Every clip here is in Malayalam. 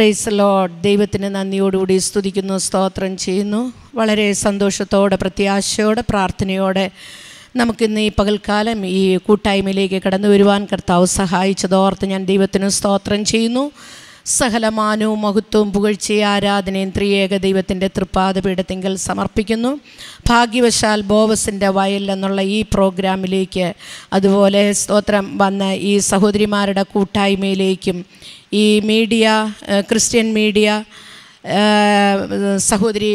പ്രൈസ് ലോഡ് ദൈവത്തിന് നന്ദിയോടുകൂടി സ്തുതിക്കുന്നു സ്തോത്രം ചെയ്യുന്നു വളരെ സന്തോഷത്തോടെ പ്രത്യാശയോടെ പ്രാർത്ഥനയോടെ നമുക്കിന്ന് ഈ പകൽക്കാലം ഈ കൂട്ടായ്മയിലേക്ക് കടന്നു വരുവാൻ കർത്താവ് സഹായിച്ചതോർത്ത് ഞാൻ ദൈവത്തിന് സ്തോത്രം ചെയ്യുന്നു സകലമാനവും മഹത്വവും പുകഴ്ചയും ആരാധനയും ത്രിയേക ദൈവത്തിൻ്റെ തൃപ്പാദപീഠത്തിങ്കൽ സമർപ്പിക്കുന്നു ഭാഗ്യവശാൽ ബോവസിൻ്റെ വയൽ എന്നുള്ള ഈ പ്രോഗ്രാമിലേക്ക് അതുപോലെ സ്തോത്രം വന്ന ഈ സഹോദരിമാരുടെ കൂട്ടായ്മയിലേക്കും ഈ മീഡിയ ക്രിസ്ത്യൻ മീഡിയ സഹോദരി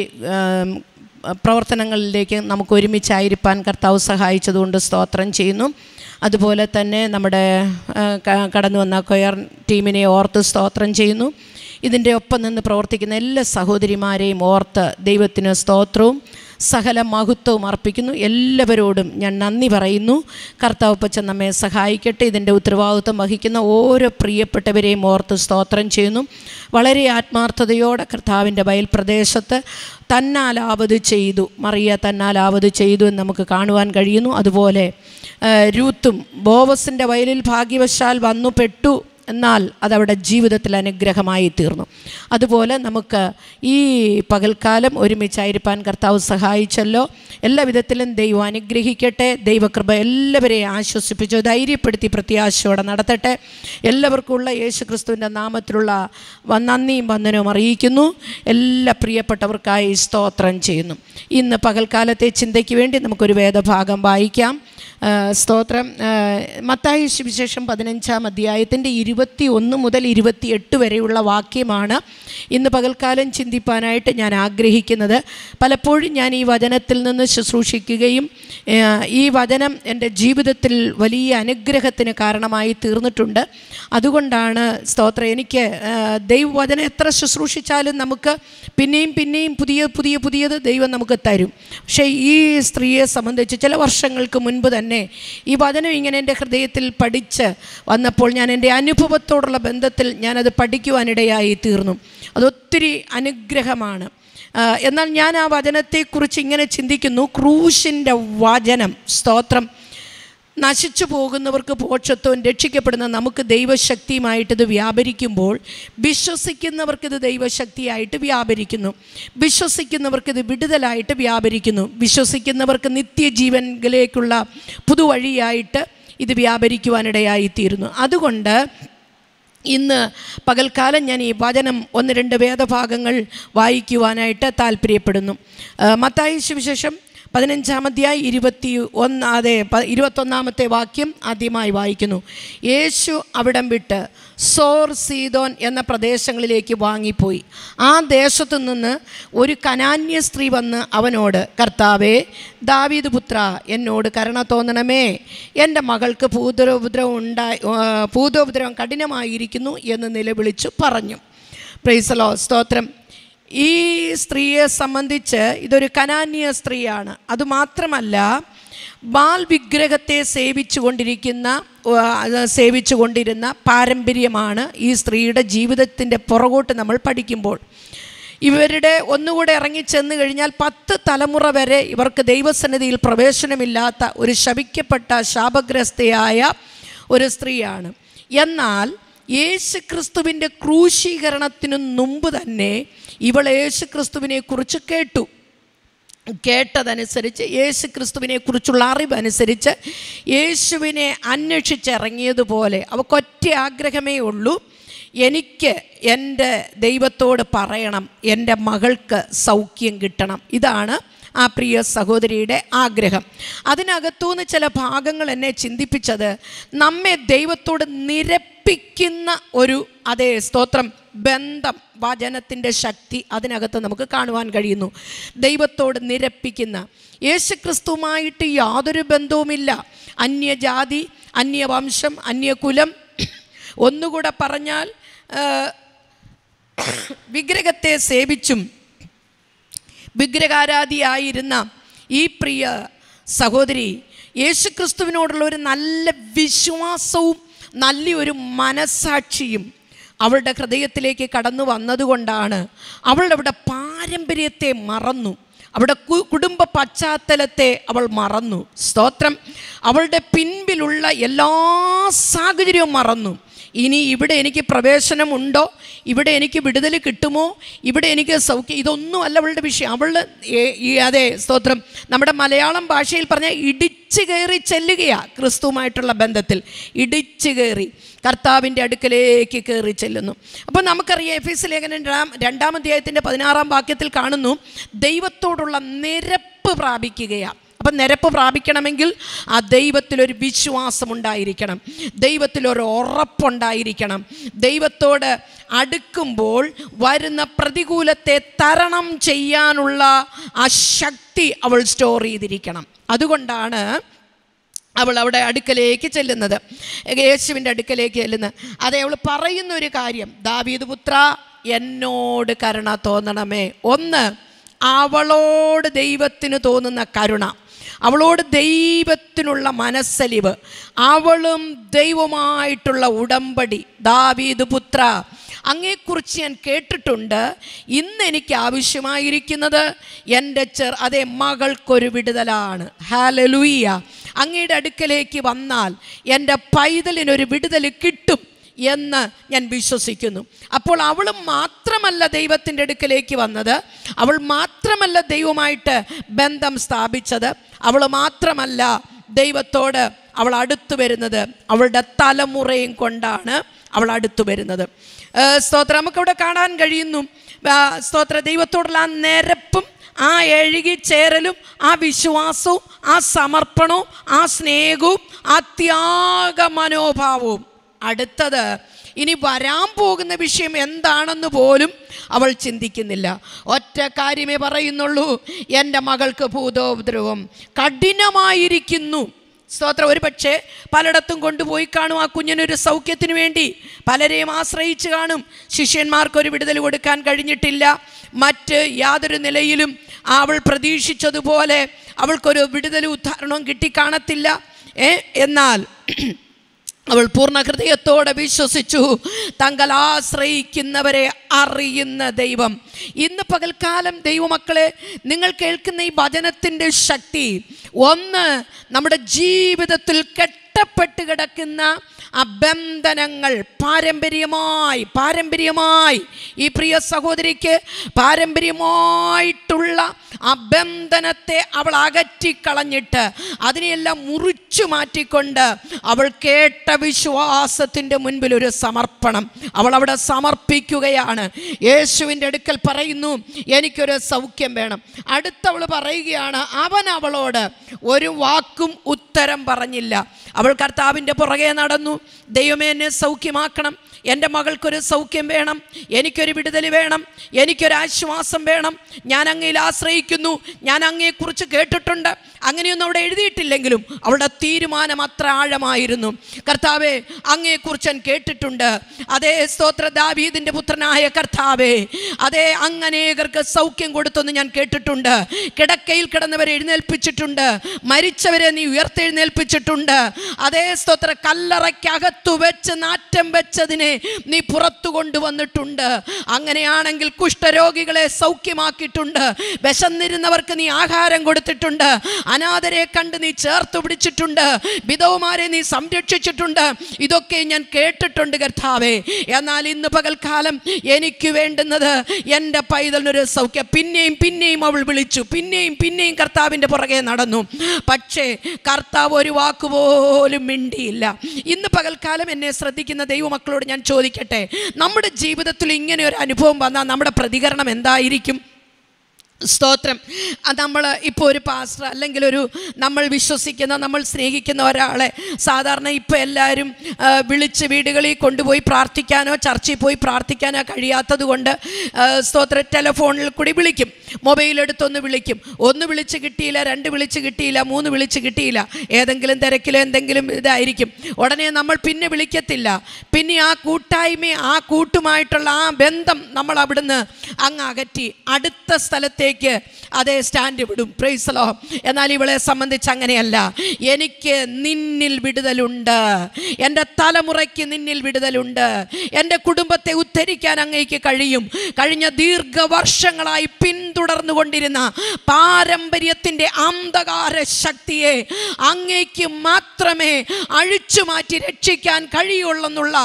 പ്രവർത്തനങ്ങളിലേക്ക് നമുക്ക് ഒരുമിച്ചായിരിക്കാൻ കർത്താവ് സഹായിച്ചതുകൊണ്ട് സ്തോത്രം ചെയ്യുന്നു അതുപോലെ തന്നെ നമ്മുടെ കടന്നു വന്ന കൊയർ ടീമിനെ ഓർത്ത് സ്തോത്രം ചെയ്യുന്നു ഇതിൻ്റെ ഒപ്പം നിന്ന് പ്രവർത്തിക്കുന്ന എല്ലാ സഹോദരിമാരെയും ഓർത്ത് ദൈവത്തിന് സ്തോത്രവും സകല മഹത്വവും അർപ്പിക്കുന്നു എല്ലാവരോടും ഞാൻ നന്ദി പറയുന്നു കർത്താവ് നമ്മെ സഹായിക്കട്ടെ ഇതിൻ്റെ ഉത്തരവാദിത്വം വഹിക്കുന്ന ഓരോ പ്രിയപ്പെട്ടവരെയും ഓർത്ത് സ്തോത്രം ചെയ്യുന്നു വളരെ ആത്മാർത്ഥതയോടെ കർത്താവിൻ്റെ വയൽ പ്രദേശത്ത് തന്നാലാവത് ചെയ്തു മറിയ തന്നാലാവത് ചെയ്തു എന്ന് നമുക്ക് കാണുവാൻ കഴിയുന്നു അതുപോലെ രൂത്തും ബോവസിൻ്റെ വയലിൽ ഭാഗ്യവശാൽ വന്നു പെട്ടു എന്നാൽ അതവിടെ ജീവിതത്തിൽ അനുഗ്രഹമായി തീർന്നു അതുപോലെ നമുക്ക് ഈ പകൽക്കാലം ഒരുമിച്ചായിരിക്കാൻ കർത്താവ് സഹായിച്ചല്ലോ എല്ലാ വിധത്തിലും ദൈവം അനുഗ്രഹിക്കട്ടെ ദൈവകൃപ എല്ലാവരെയും ആശ്വസിപ്പിച്ചു ധൈര്യപ്പെടുത്തി പ്രത്യാശയോടെ നടത്തട്ടെ എല്ലാവർക്കുമുള്ള യേശു ക്രിസ്തുവിൻ്റെ നാമത്തിലുള്ള നന്ദിയും വന്ദനവും അറിയിക്കുന്നു എല്ലാ പ്രിയപ്പെട്ടവർക്കായി സ്തോത്രം ചെയ്യുന്നു ഇന്ന് പകൽക്കാലത്തെ ചിന്തയ്ക്ക് വേണ്ടി നമുക്കൊരു വേദഭാഗം വായിക്കാം സ്തോത്രം മത്തായി സുവിശേഷം പതിനഞ്ചാം അധ്യായത്തിൻ്റെ ഇരുപത്തി ഒന്ന് മുതൽ ഇരുപത്തിയെട്ട് വരെയുള്ള വാക്യമാണ് ഇന്ന് പകൽക്കാലം ചിന്തിപ്പാനായിട്ട് ഞാൻ ആഗ്രഹിക്കുന്നത് പലപ്പോഴും ഞാൻ ഈ വചനത്തിൽ നിന്ന് ശുശ്രൂഷിക്കുകയും ഈ വചനം എൻ്റെ ജീവിതത്തിൽ വലിയ അനുഗ്രഹത്തിന് കാരണമായി തീർന്നിട്ടുണ്ട് അതുകൊണ്ടാണ് സ്തോത്രം എനിക്ക് ദൈവവചനം എത്ര ശുശ്രൂഷിച്ചാലും നമുക്ക് പിന്നെയും പിന്നെയും പുതിയ പുതിയ പുതിയത് ദൈവം നമുക്ക് തരും പക്ഷേ ഈ സ്ത്രീയെ സംബന്ധിച്ച് ചില വർഷങ്ങൾക്ക് മുൻപ് തന്നെ തന്നെ ഈ വചനം ഇങ്ങനെ എൻ്റെ ഹൃദയത്തിൽ പഠിച്ച് വന്നപ്പോൾ ഞാൻ എൻ്റെ അനുഭവത്തോടുള്ള ബന്ധത്തിൽ ഞാനത് പഠിക്കുവാനിടയായി തീർന്നു അതൊത്തിരി അനുഗ്രഹമാണ് എന്നാൽ ഞാൻ ആ വചനത്തെക്കുറിച്ച് ഇങ്ങനെ ചിന്തിക്കുന്നു ക്രൂശിൻ്റെ വചനം സ്തോത്രം നശിച്ചു പോകുന്നവർക്ക് പോക്ഷത്വം രക്ഷിക്കപ്പെടുന്ന നമുക്ക് ദൈവശക്തിയുമായിട്ടത് ഇത് വ്യാപരിക്കുമ്പോൾ വിശ്വസിക്കുന്നവർക്കിത് ദൈവശക്തിയായിട്ട് വ്യാപരിക്കുന്നു വിശ്വസിക്കുന്നവർക്കിത് വിടുതലായിട്ട് വ്യാപരിക്കുന്നു വിശ്വസിക്കുന്നവർക്ക് നിത്യജീവനിലേക്കുള്ള പുതുവഴിയായിട്ട് ഇത് വ്യാപരിക്കുവാനിടയായിത്തീരുന്നു അതുകൊണ്ട് ഇന്ന് പകൽക്കാലം ഞാൻ ഈ വചനം ഒന്ന് രണ്ട് വേദഭാഗങ്ങൾ വായിക്കുവാനായിട്ട് താല്പര്യപ്പെടുന്നു മത്തായി സുവിശേഷം പതിനഞ്ചാം ഇരുപത്തി ഒന്ന് അതെ ഇരുപത്തൊന്നാമത്തെ വാക്യം ആദ്യമായി വായിക്കുന്നു യേശു അവിടം വിട്ട് സോർ സീതോൻ എന്ന പ്രദേശങ്ങളിലേക്ക് വാങ്ങിപ്പോയി ആ ദേശത്തു നിന്ന് ഒരു കനാന്യ സ്ത്രീ വന്ന് അവനോട് കർത്താവേ ദാവീദ് പുത്ര എന്നോട് കരുണ തോന്നണമേ എൻ്റെ മകൾക്ക് ഭൂതോപദ്രവം ഉണ്ടായി ഭൂതോപദ്രവം കഠിനമായിരിക്കുന്നു എന്ന് നിലവിളിച്ചു പറഞ്ഞു പ്രൈസലോ സ്തോത്രം ഈ സ്ത്രീയെ സംബന്ധിച്ച് ഇതൊരു കനാന്യ സ്ത്രീയാണ് അതുമാത്രമല്ല ബാൽ വിഗ്രഹത്തെ സേവിച്ചു കൊണ്ടിരിക്കുന്ന സേവിച്ചു കൊണ്ടിരുന്ന പാരമ്പര്യമാണ് ഈ സ്ത്രീയുടെ ജീവിതത്തിൻ്റെ പുറകോട്ട് നമ്മൾ പഠിക്കുമ്പോൾ ഇവരുടെ ഒന്നുകൂടെ ഇറങ്ങിച്ചെന്ന് കഴിഞ്ഞാൽ പത്ത് തലമുറ വരെ ഇവർക്ക് ദൈവസന്നിധിയിൽ പ്രവേശനമില്ലാത്ത ഒരു ശപിക്കപ്പെട്ട ശാപഗ്രസ്തയായ ഒരു സ്ത്രീയാണ് എന്നാൽ യേശു ക്രിസ്തുവിൻ്റെ ക്രൂശീകരണത്തിനു മുമ്പ് തന്നെ ഇവൾ യേശു കുറിച്ച് കേട്ടു കേട്ടതനുസരിച്ച് യേശു ക്രിസ്തുവിനെക്കുറിച്ചുള്ള അറിവനുസരിച്ച് യേശുവിനെ അന്വേഷിച്ചിറങ്ങിയതുപോലെ അവക്കൊറ്റ ആഗ്രഹമേ ഉള്ളൂ എനിക്ക് എൻ്റെ ദൈവത്തോട് പറയണം എൻ്റെ മകൾക്ക് സൗഖ്യം കിട്ടണം ഇതാണ് ആ പ്രിയ സഹോദരിയുടെ ആഗ്രഹം അതിനകത്തുനിന്ന് ചില ഭാഗങ്ങൾ എന്നെ ചിന്തിപ്പിച്ചത് നമ്മെ ദൈവത്തോട് നിരപ്പ് അടുപ്പിക്കുന്ന ഒരു അതേ സ്തോത്രം ബന്ധം വചനത്തിൻ്റെ ശക്തി അതിനകത്ത് നമുക്ക് കാണുവാൻ കഴിയുന്നു ദൈവത്തോട് നിരപ്പിക്കുന്ന യേശുക്രിസ്തുവുമായിട്ട് യാതൊരു ബന്ധവുമില്ല അന്യജാതി അന്യവംശം അന്യകുലം ഒന്നുകൂടെ പറഞ്ഞാൽ വിഗ്രഹത്തെ സേവിച്ചും വിഗ്രഹാരാധിയായിരുന്ന ഈ പ്രിയ സഹോദരി യേശുക്രിസ്തുവിനോടുള്ള ഒരു നല്ല വിശ്വാസവും നല്ലൊരു മനസാക്ഷിയും അവളുടെ ഹൃദയത്തിലേക്ക് കടന്നു വന്നതുകൊണ്ടാണ് അവൾ അവിടെ പാരമ്പര്യത്തെ മറന്നു അവിടെ കുടുംബ പശ്ചാത്തലത്തെ അവൾ മറന്നു സ്തോത്രം അവളുടെ പിൻപിലുള്ള എല്ലാ സാഹചര്യവും മറന്നു ഇനി ഇവിടെ എനിക്ക് പ്രവേശനമുണ്ടോ ഇവിടെ എനിക്ക് വിടുതൽ കിട്ടുമോ ഇവിടെ എനിക്ക് സൗഖ്യം ഇതൊന്നും അല്ല അവളുടെ വിഷയം അവൾ അതെ സ്തോത്രം നമ്മുടെ മലയാളം ഭാഷയിൽ പറഞ്ഞാൽ ഇടിച്ചു കയറി ചെല്ലുകയാണ് ക്രിസ്തുവുമായിട്ടുള്ള ബന്ധത്തിൽ ഇടിച്ചു കയറി കർത്താവിൻ്റെ അടുക്കലേക്ക് കയറി ചെല്ലുന്നു അപ്പോൾ നമുക്കറിയാം എഫ് എസ് ലേഖനൻ രാം രണ്ടാം അധ്യായത്തിൻ്റെ പതിനാറാം വാക്യത്തിൽ കാണുന്നു ദൈവത്തോടുള്ള നിരപ്പ് പ്രാപിക്കുകയാണ് അപ്പം നിരപ്പ് പ്രാപിക്കണമെങ്കിൽ ആ ദൈവത്തിലൊരു വിശ്വാസം ഉണ്ടായിരിക്കണം ദൈവത്തിലൊരു ഉറപ്പുണ്ടായിരിക്കണം ദൈവത്തോട് അടുക്കുമ്പോൾ വരുന്ന പ്രതികൂലത്തെ തരണം ചെയ്യാനുള്ള ആ ശക്തി അവൾ സ്റ്റോർ ചെയ്തിരിക്കണം അതുകൊണ്ടാണ് അവൾ അവിടെ അടുക്കലേക്ക് ചെല്ലുന്നത് യേശുവിൻ്റെ അടുക്കലേക്ക് ചെല്ലുന്നത് അതേ അവൾ പറയുന്ന ഒരു കാര്യം ദാവീദ് പുത്ര എന്നോട് കരുണ തോന്നണമേ ഒന്ന് അവളോട് ദൈവത്തിന് തോന്നുന്ന കരുണ അവളോട് ദൈവത്തിനുള്ള മനസ്സലിവ് അവളും ദൈവമായിട്ടുള്ള ഉടമ്പടി ദാവീദ് പുത്ര അങ്ങേക്കുറിച്ച് ഞാൻ കേട്ടിട്ടുണ്ട് ഇന്ന് എനിക്ക് ആവശ്യമായിരിക്കുന്നത് എൻ്റെ ചെർ അതേ മകൾക്കൊരു വിടുതലാണ് ഹാലലുയ്യ അങ്ങയുടെ അടുക്കലേക്ക് വന്നാൽ എൻ്റെ പൈതലിനൊരു വിടുതൽ കിട്ടും എന്ന് ഞാൻ വിശ്വസിക്കുന്നു അപ്പോൾ അവൾ മാത്രമല്ല ദൈവത്തിൻ്റെ അടുക്കലേക്ക് വന്നത് അവൾ മാത്രമല്ല ദൈവമായിട്ട് ബന്ധം സ്ഥാപിച്ചത് അവൾ മാത്രമല്ല ദൈവത്തോട് അവൾ അടുത്തു വരുന്നത് അവളുടെ തലമുറയും കൊണ്ടാണ് അവൾ അടുത്തു വരുന്നത് സ്തോത്രം നമുക്കവിടെ കാണാൻ കഴിയുന്നു സ്തോത്ര ദൈവത്തോടുള്ള ആ നിരപ്പും ആ എഴുകി ചേരലും ആ വിശ്വാസവും ആ സമർപ്പണവും ആ സ്നേഹവും ആ ത്യാഗ മനോഭാവവും അടുത്തത് ഇനി വരാൻ പോകുന്ന വിഷയം എന്താണെന്ന് പോലും അവൾ ചിന്തിക്കുന്നില്ല ഒറ്റ കാര്യമേ പറയുന്നുള്ളൂ എൻ്റെ മകൾക്ക് ഭൂതോപദ്രവം കഠിനമായിരിക്കുന്നു സ്തോത്രം ഒരു പക്ഷേ പലയിടത്തും കൊണ്ടുപോയി കാണും ആ കുഞ്ഞിനൊരു സൗഖ്യത്തിന് വേണ്ടി പലരെയും ആശ്രയിച്ച് കാണും ശിഷ്യന്മാർക്കൊരു വിടുതൽ കൊടുക്കാൻ കഴിഞ്ഞിട്ടില്ല മറ്റ് യാതൊരു നിലയിലും അവൾ പ്രതീക്ഷിച്ചതുപോലെ അവൾക്കൊരു വിടുതൽ ഉദ്ധാരണവും കിട്ടിക്കാണത്തില്ല എന്നാൽ അവൾ പൂർണ്ണ ഹൃദയത്തോടെ വിശ്വസിച്ചു തങ്ങൾ ആശ്രയിക്കുന്നവരെ അറിയുന്ന ദൈവം ഇന്ന് പകൽക്കാലം ദൈവമക്കളെ നിങ്ങൾ കേൾക്കുന്ന ഈ വചനത്തിൻ്റെ ശക്തി ഒന്ന് നമ്മുടെ ജീവിതത്തിൽ കെട്ടപ്പെട്ട് കിടക്കുന്ന ആ ബന്ധനങ്ങൾ പാരമ്പര്യമായി പാരമ്പര്യമായി ഈ പ്രിയ സഹോദരിക്ക് പാരമ്പര്യമായിട്ടുള്ള ആ ബന്ധനത്തെ അവൾ അകറ്റിക്കളഞ്ഞിട്ട് അതിനെയെല്ലാം മുറിച്ചു മാറ്റിക്കൊണ്ട് അവൾ കേട്ട വിശ്വാസത്തിൻ്റെ മുൻപിൽ ഒരു സമർപ്പണം അവൾ അവിടെ സമർപ്പിക്കുകയാണ് യേശുവിൻ്റെ അടുക്കൽ പറയുന്നു എനിക്കൊരു സൗഖ്യം വേണം അടുത്തവൾ പറയുകയാണ് അവൻ അവളോട് ഒരു വാക്കും ഉത്തരം പറഞ്ഞില്ല അവൾ കർത്താവിൻ്റെ പുറകെ നടന്നു ദൈവമേ എന്നെ സൗഖ്യമാക്കണം എൻ്റെ മകൾക്കൊരു സൗഖ്യം വേണം എനിക്കൊരു വിടുതൽ വേണം എനിക്കൊരാശ്വാസം വേണം ഞാൻ അങ്ങയിൽ ആശ്രയിക്കുന്നു ഞാൻ അങ്ങയെക്കുറിച്ച് കേട്ടിട്ടുണ്ട് അങ്ങനെയൊന്നും അവിടെ എഴുതിയിട്ടില്ലെങ്കിലും അവളുടെ തീരുമാനം അത്ര ആഴമായിരുന്നു കർത്താവെ അങ്ങയെക്കുറിച്ച് ഞാൻ കേട്ടിട്ടുണ്ട് അതേ സ്തോത്ര ദാവീദിൻ്റെ പുത്രനായ കർത്താവേ അതേ അങ്ങനേകർക്ക് സൗഖ്യം കൊടുത്തെന്ന് ഞാൻ കേട്ടിട്ടുണ്ട് കിടക്കയിൽ കിടന്നവരെ എഴുന്നേൽപ്പിച്ചിട്ടുണ്ട് മരിച്ചവരെ നീ ഉയർത്തെഴുന്നേൽപ്പിച്ചിട്ടുണ്ട് അതേ സ്തോത്ര കല്ലറയ്ക്കകത്തു വെച്ച് നാറ്റം വെച്ചതിനെ നീ പുറത്തു കൊണ്ടുവന്നിട്ടുണ്ട് അങ്ങനെയാണെങ്കിൽ കുഷ്ഠരോഗികളെ സൗഖ്യമാക്കിയിട്ടുണ്ട് വിശന്നിരുന്നവർക്ക് നീ ആഹാരം കൊടുത്തിട്ടുണ്ട് അനാഥരെ കണ്ട് നീ ചേർത്ത് പിടിച്ചിട്ടുണ്ട് വിധവുമാരെ നീ സംരക്ഷിച്ചിട്ടുണ്ട് ഇതൊക്കെ ഞാൻ കേട്ടിട്ടുണ്ട് കർത്താവേ എന്നാൽ ഇന്ന് പകൽക്കാലം എനിക്ക് വേണ്ടുന്നത് എൻ്റെ പൈതലിനൊരു സൗഖ്യം പിന്നെയും പിന്നെയും അവൾ വിളിച്ചു പിന്നെയും പിന്നെയും കർത്താവിൻ്റെ പുറകെ നടന്നു പക്ഷേ കർത്താവ് ഒരു വാക്കുപോലും മിണ്ടിയില്ല ഇന്ന് പകൽക്കാലം എന്നെ ശ്രദ്ധിക്കുന്ന ദൈവമക്കളോട് ഞാൻ ചോദിക്കട്ടെ നമ്മുടെ ജീവിതത്തിൽ ഇങ്ങനെ ഒരു അനുഭവം വന്നാൽ നമ്മുടെ പ്രതികരണം എന്തായിരിക്കും സ്തോത്രം നമ്മൾ ഇപ്പോൾ ഒരു പാസ്റ്റർ അല്ലെങ്കിൽ ഒരു നമ്മൾ വിശ്വസിക്കുന്ന നമ്മൾ സ്നേഹിക്കുന്ന ഒരാളെ സാധാരണ ഇപ്പോൾ എല്ലാവരും വിളിച്ച് വീടുകളിൽ കൊണ്ടുപോയി പ്രാർത്ഥിക്കാനോ ചർച്ചയിൽ പോയി പ്രാർത്ഥിക്കാനോ കഴിയാത്തത് കൊണ്ട് സ്തോത്ര ടെലഫോണിൽ കൂടി വിളിക്കും മൊബൈലെടുത്തൊന്ന് വിളിക്കും ഒന്ന് വിളിച്ച് കിട്ടിയില്ല രണ്ട് വിളിച്ച് കിട്ടിയില്ല മൂന്ന് വിളിച്ച് കിട്ടിയില്ല ഏതെങ്കിലും തിരക്കിലോ എന്തെങ്കിലും ഇതായിരിക്കും ഉടനെ നമ്മൾ പിന്നെ വിളിക്കത്തില്ല പിന്നെ ആ കൂട്ടായ്മ ആ കൂട്ടുമായിട്ടുള്ള ആ ബന്ധം നമ്മൾ അവിടുന്ന് അങ്ങ് അകറ്റി അടുത്ത സ്ഥലത്തേക്ക് മുന്നിലേക്ക് അതേ സ്റ്റാൻഡ് വിടും പ്രൈസലോ എന്നാൽ ഇവളെ സംബന്ധിച്ച് അങ്ങനെയല്ല എനിക്ക് നിന്നിൽ വിടുതലുണ്ട് എൻ്റെ തലമുറയ്ക്ക് നിന്നിൽ വിടുതലുണ്ട് എൻ്റെ കുടുംബത്തെ ഉദ്ധരിക്കാൻ അങ്ങേക്ക് കഴിയും കഴിഞ്ഞ ദീർഘവർഷങ്ങളായി കൊണ്ടിരുന്ന പാരമ്പര്യത്തിൻ്റെ അന്ധകാര ശക്തിയെ അങ്ങേക്ക് മാത്രമേ അഴിച്ചു മാറ്റി രക്ഷിക്കാൻ കഴിയുള്ളെന്നുള്ള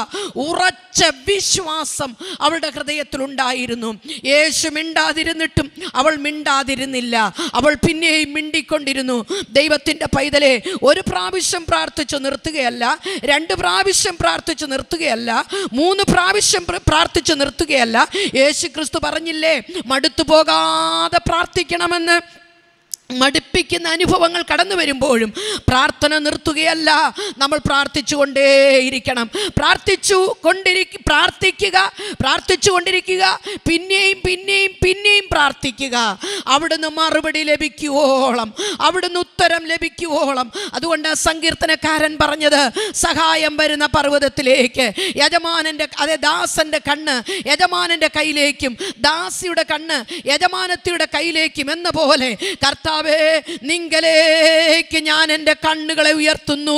ഉറച്ച വിശ്വാസം അവളുടെ ഹൃദയത്തിലുണ്ടായിരുന്നു യേശു മിണ്ടാതിരുന്നിട്ടും അവൾ മിണ്ടാതിരുന്നില്ല അവൾ പിന്നെയും മിണ്ടിക്കൊണ്ടിരുന്നു ദൈവത്തിൻ്റെ പൈതലെ ഒരു പ്രാവശ്യം പ്രാർത്ഥിച്ചു നിർത്തുകയല്ല രണ്ട് പ്രാവശ്യം പ്രാർത്ഥിച്ചു നിർത്തുകയല്ല മൂന്ന് പ്രാവശ്യം പ്രാർത്ഥിച്ചു നിർത്തുകയല്ല യേശു ക്രിസ്തു പറഞ്ഞില്ലേ മടുത്തു പോകാതെ പ്രാർത്ഥിക്കണമെന്ന് മടുപ്പിക്കുന്ന അനുഭവങ്ങൾ കടന്നു വരുമ്പോഴും പ്രാർത്ഥന നിർത്തുകയല്ല നമ്മൾ പ്രാർത്ഥിച്ചു കൊണ്ടേയിരിക്കണം പ്രാർത്ഥിച്ചു കൊണ്ടിരിക്ക പ്രാർത്ഥിക്കുക പ്രാർത്ഥിച്ചു കൊണ്ടിരിക്കുക പിന്നെയും പിന്നെയും പിന്നെയും പ്രാർത്ഥിക്കുക അവിടുന്ന് മറുപടി ലഭിക്കുവോളം അവിടുന്ന് ഉത്തരം ലഭിക്കുവോളം അതുകൊണ്ട് സങ്കീർത്തനക്കാരൻ പറഞ്ഞത് സഹായം വരുന്ന പർവ്വതത്തിലേക്ക് യജമാനൻ്റെ അതെ ദാസൻ്റെ കണ്ണ് യജമാനൻ്റെ കയ്യിലേക്കും ദാസിയുടെ കണ്ണ് യജമാനത്തിയുടെ കയ്യിലേക്കും എന്ന പോലെ കർത്താവ് കർത്താവേ നിങ്കലേക്ക് ഞാൻ എൻ്റെ കണ്ണുകളെ ഉയർത്തുന്നു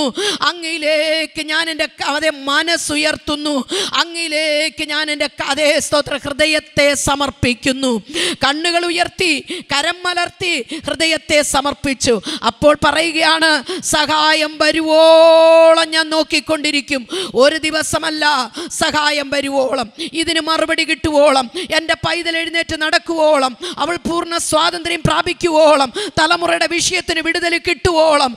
അങ്ങയിലേക്ക് ഞാൻ എൻ്റെ അതേ മനസ്സുയർത്തുന്നു അങ്ങയിലേക്ക് ഞാൻ എൻ്റെ അതേ സ്തോത്ര ഹൃദയത്തെ സമർപ്പിക്കുന്നു കണ്ണുകൾ ഉയർത്തി കരം മലർത്തി ഹൃദയത്തെ സമർപ്പിച്ചു അപ്പോൾ പറയുകയാണ് സഹായം വരുവോളം ഞാൻ നോക്കിക്കൊണ്ടിരിക്കും ഒരു ദിവസമല്ല സഹായം വരുവോളം ഇതിന് മറുപടി കിട്ടുവോളം എൻ്റെ പൈതൽ എഴുന്നേറ്റ് നടക്കുവോളം അവൾ പൂർണ്ണ സ്വാതന്ത്ര്യം പ്രാപിക്കുവോളം തലമുറയുടെ വിഷയത്തിന് വിടുതൽ കിട്ടുവോളം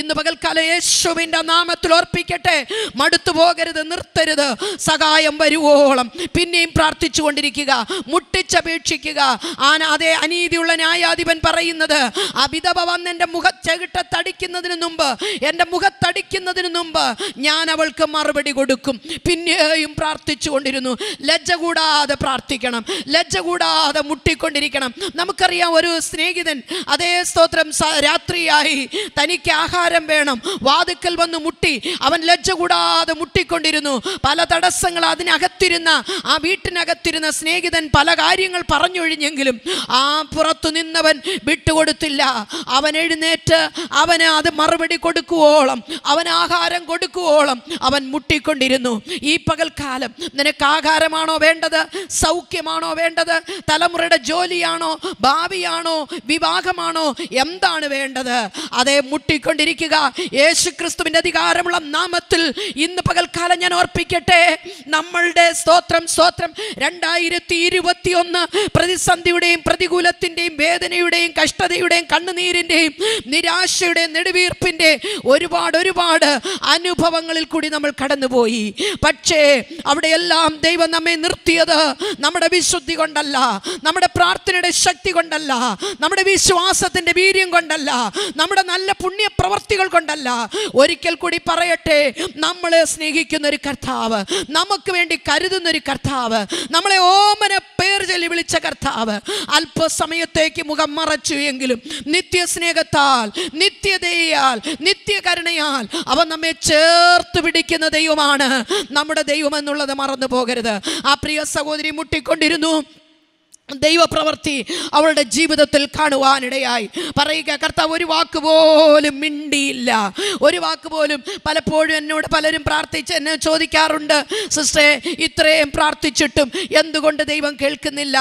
ഇന്ന് പകൽക്കാല യേശുവിൻ്റെ നാമത്തിൽ ഓർപ്പിക്കട്ടെ മടുത്തു പോകരുത് നിർത്തരുത് സഹായം വരുവോളം പിന്നെയും പ്രാർത്ഥിച്ചു കൊണ്ടിരിക്കുക മുട്ടിച്ചപേക്ഷിക്കുക ആന അതേ അനീതിയുള്ള ന്യായാധിപൻ പറയുന്നത് അബിതവ വന്ന് എൻ്റെ മുഖച്ചകിട്ട തടിക്കുന്നതിന് മുമ്പ് എൻ്റെ മുഖത്തടിക്കുന്നതിന് മുമ്പ് ഞാൻ അവൾക്ക് മറുപടി കൊടുക്കും പിന്നെയും പ്രാർത്ഥിച്ചു കൊണ്ടിരുന്നു ലജ്ജ കൂടാതെ പ്രാർത്ഥിക്കണം ലജ്ജ കൂടാതെ മുട്ടിക്കൊണ്ടിരിക്കണം നമുക്കറിയാം ഒരു സ്നേഹിതൻ അതേ സ്തോത്രം രാത്രിയായി തനിക്ക് ആഹാരം വേണം വാതുക്കൽ വന്ന് മുട്ടി അവൻ ലജ്ജ കൂടാതെ മുട്ടിക്കൊണ്ടിരുന്നു പല തടസ്സങ്ങൾ അതിനകത്തിരുന്ന ആ വീട്ടിനകത്തിരുന്ന സ്നേഹിതൻ പല കാര്യങ്ങൾ പറഞ്ഞൊഴിഞ്ഞെങ്കിലും ആ പുറത്തു നിന്നവൻ വിട്ടുകൊടുത്തില്ല അവൻ എഴുന്നേറ്റ് അവന് അത് മറുപടി കൊടുക്കുവോളം അവൻ ആഹാരം കൊടുക്കുവോളം അവൻ മുട്ടിക്കൊണ്ടിരുന്നു ഈ പകൽക്കാലം നിനക്ക് ആഹാരമാണോ വേണ്ടത് സൗഖ്യമാണോ വേണ്ടത് തല തലമുറയുടെ ജോലിയാണോ ഭാവിയാണോ വിവാഹമാണോ എന്താണ് വേണ്ടത് അതേ മുട്ടിക്കൊണ്ടിരിക്കുക യേശു ക്രിസ്തുവിൻ്റെ അധികാരമുള്ള നാമത്തിൽ ഇന്ന് പകൽക്കാലം ഞാൻ ഓർപ്പിക്കട്ടെ നമ്മളുടെ സ്തോത്രം സ്തോത്രം രണ്ടായിരത്തി ഇരുപത്തി ഒന്ന് പ്രതിസന്ധിയുടെയും പ്രതികൂലത്തിൻ്റെയും വേദനയുടെയും കഷ്ടതയുടെയും കണ്ണുനീരിൻ്റെയും നിരാശയുടെയും നെടുവീർപ്പിൻ്റെ ഒരുപാട് ഒരുപാട് അനുഭവങ്ങളിൽ കൂടി നമ്മൾ കടന്നുപോയി പക്ഷേ അവിടെയെല്ലാം ദൈവം നമ്മെ നിർത്തിയത് നമ്മുടെ വിശുദ്ധി കൊണ്ടല്ല നമ്മുടെ പ്രാർത്ഥനയുടെ ശക്തി കൊണ്ടല്ല നമ്മുടെ വിശ്വാസത്തിൻ്റെ വീര്യം കൊണ്ടല്ല നമ്മുടെ നല്ല പുണ്യ പ്രവർത്തികൾ കൊണ്ടല്ല ഒരിക്കൽ കൂടി പറയട്ടെ നമ്മളെ സ്നേഹിക്കുന്ന ഒരു കർത്താവ് നമുക്ക് വേണ്ടി കരുതുന്ന ഒരു കർത്താവ് നമ്മളെ ഓമന പേർ ചൊല്ലി വിളിച്ച കർത്താവ് അല്പസമയത്തേക്ക് മുഖം മറച്ചു എങ്കിലും നിത്യസ്നേഹത്താൽ നിത്യതയാൽ നിത്യകരുണയാൽ അവ നമ്മെ ചേർത്ത് പിടിക്കുന്ന ദൈവമാണ് നമ്മുടെ ദൈവം എന്നുള്ളത് മറന്നു പോകരുത് ആ പ്രിയ സഹോദരി മുട്ടിക്കൊണ്ടിരുന്നു ദൈവപ്രവർത്തി അവളുടെ ജീവിതത്തിൽ കാണുവാനിടയായി പറയുക കർത്താവ് ഒരു വാക്ക് പോലും മിണ്ടിയില്ല ഒരു വാക്ക് പോലും പലപ്പോഴും എന്നോട് പലരും പ്രാർത്ഥിച്ച് എന്നെ ചോദിക്കാറുണ്ട് സിസ്റ്ററെ ഇത്രയും പ്രാർത്ഥിച്ചിട്ടും എന്തുകൊണ്ട് ദൈവം കേൾക്കുന്നില്ല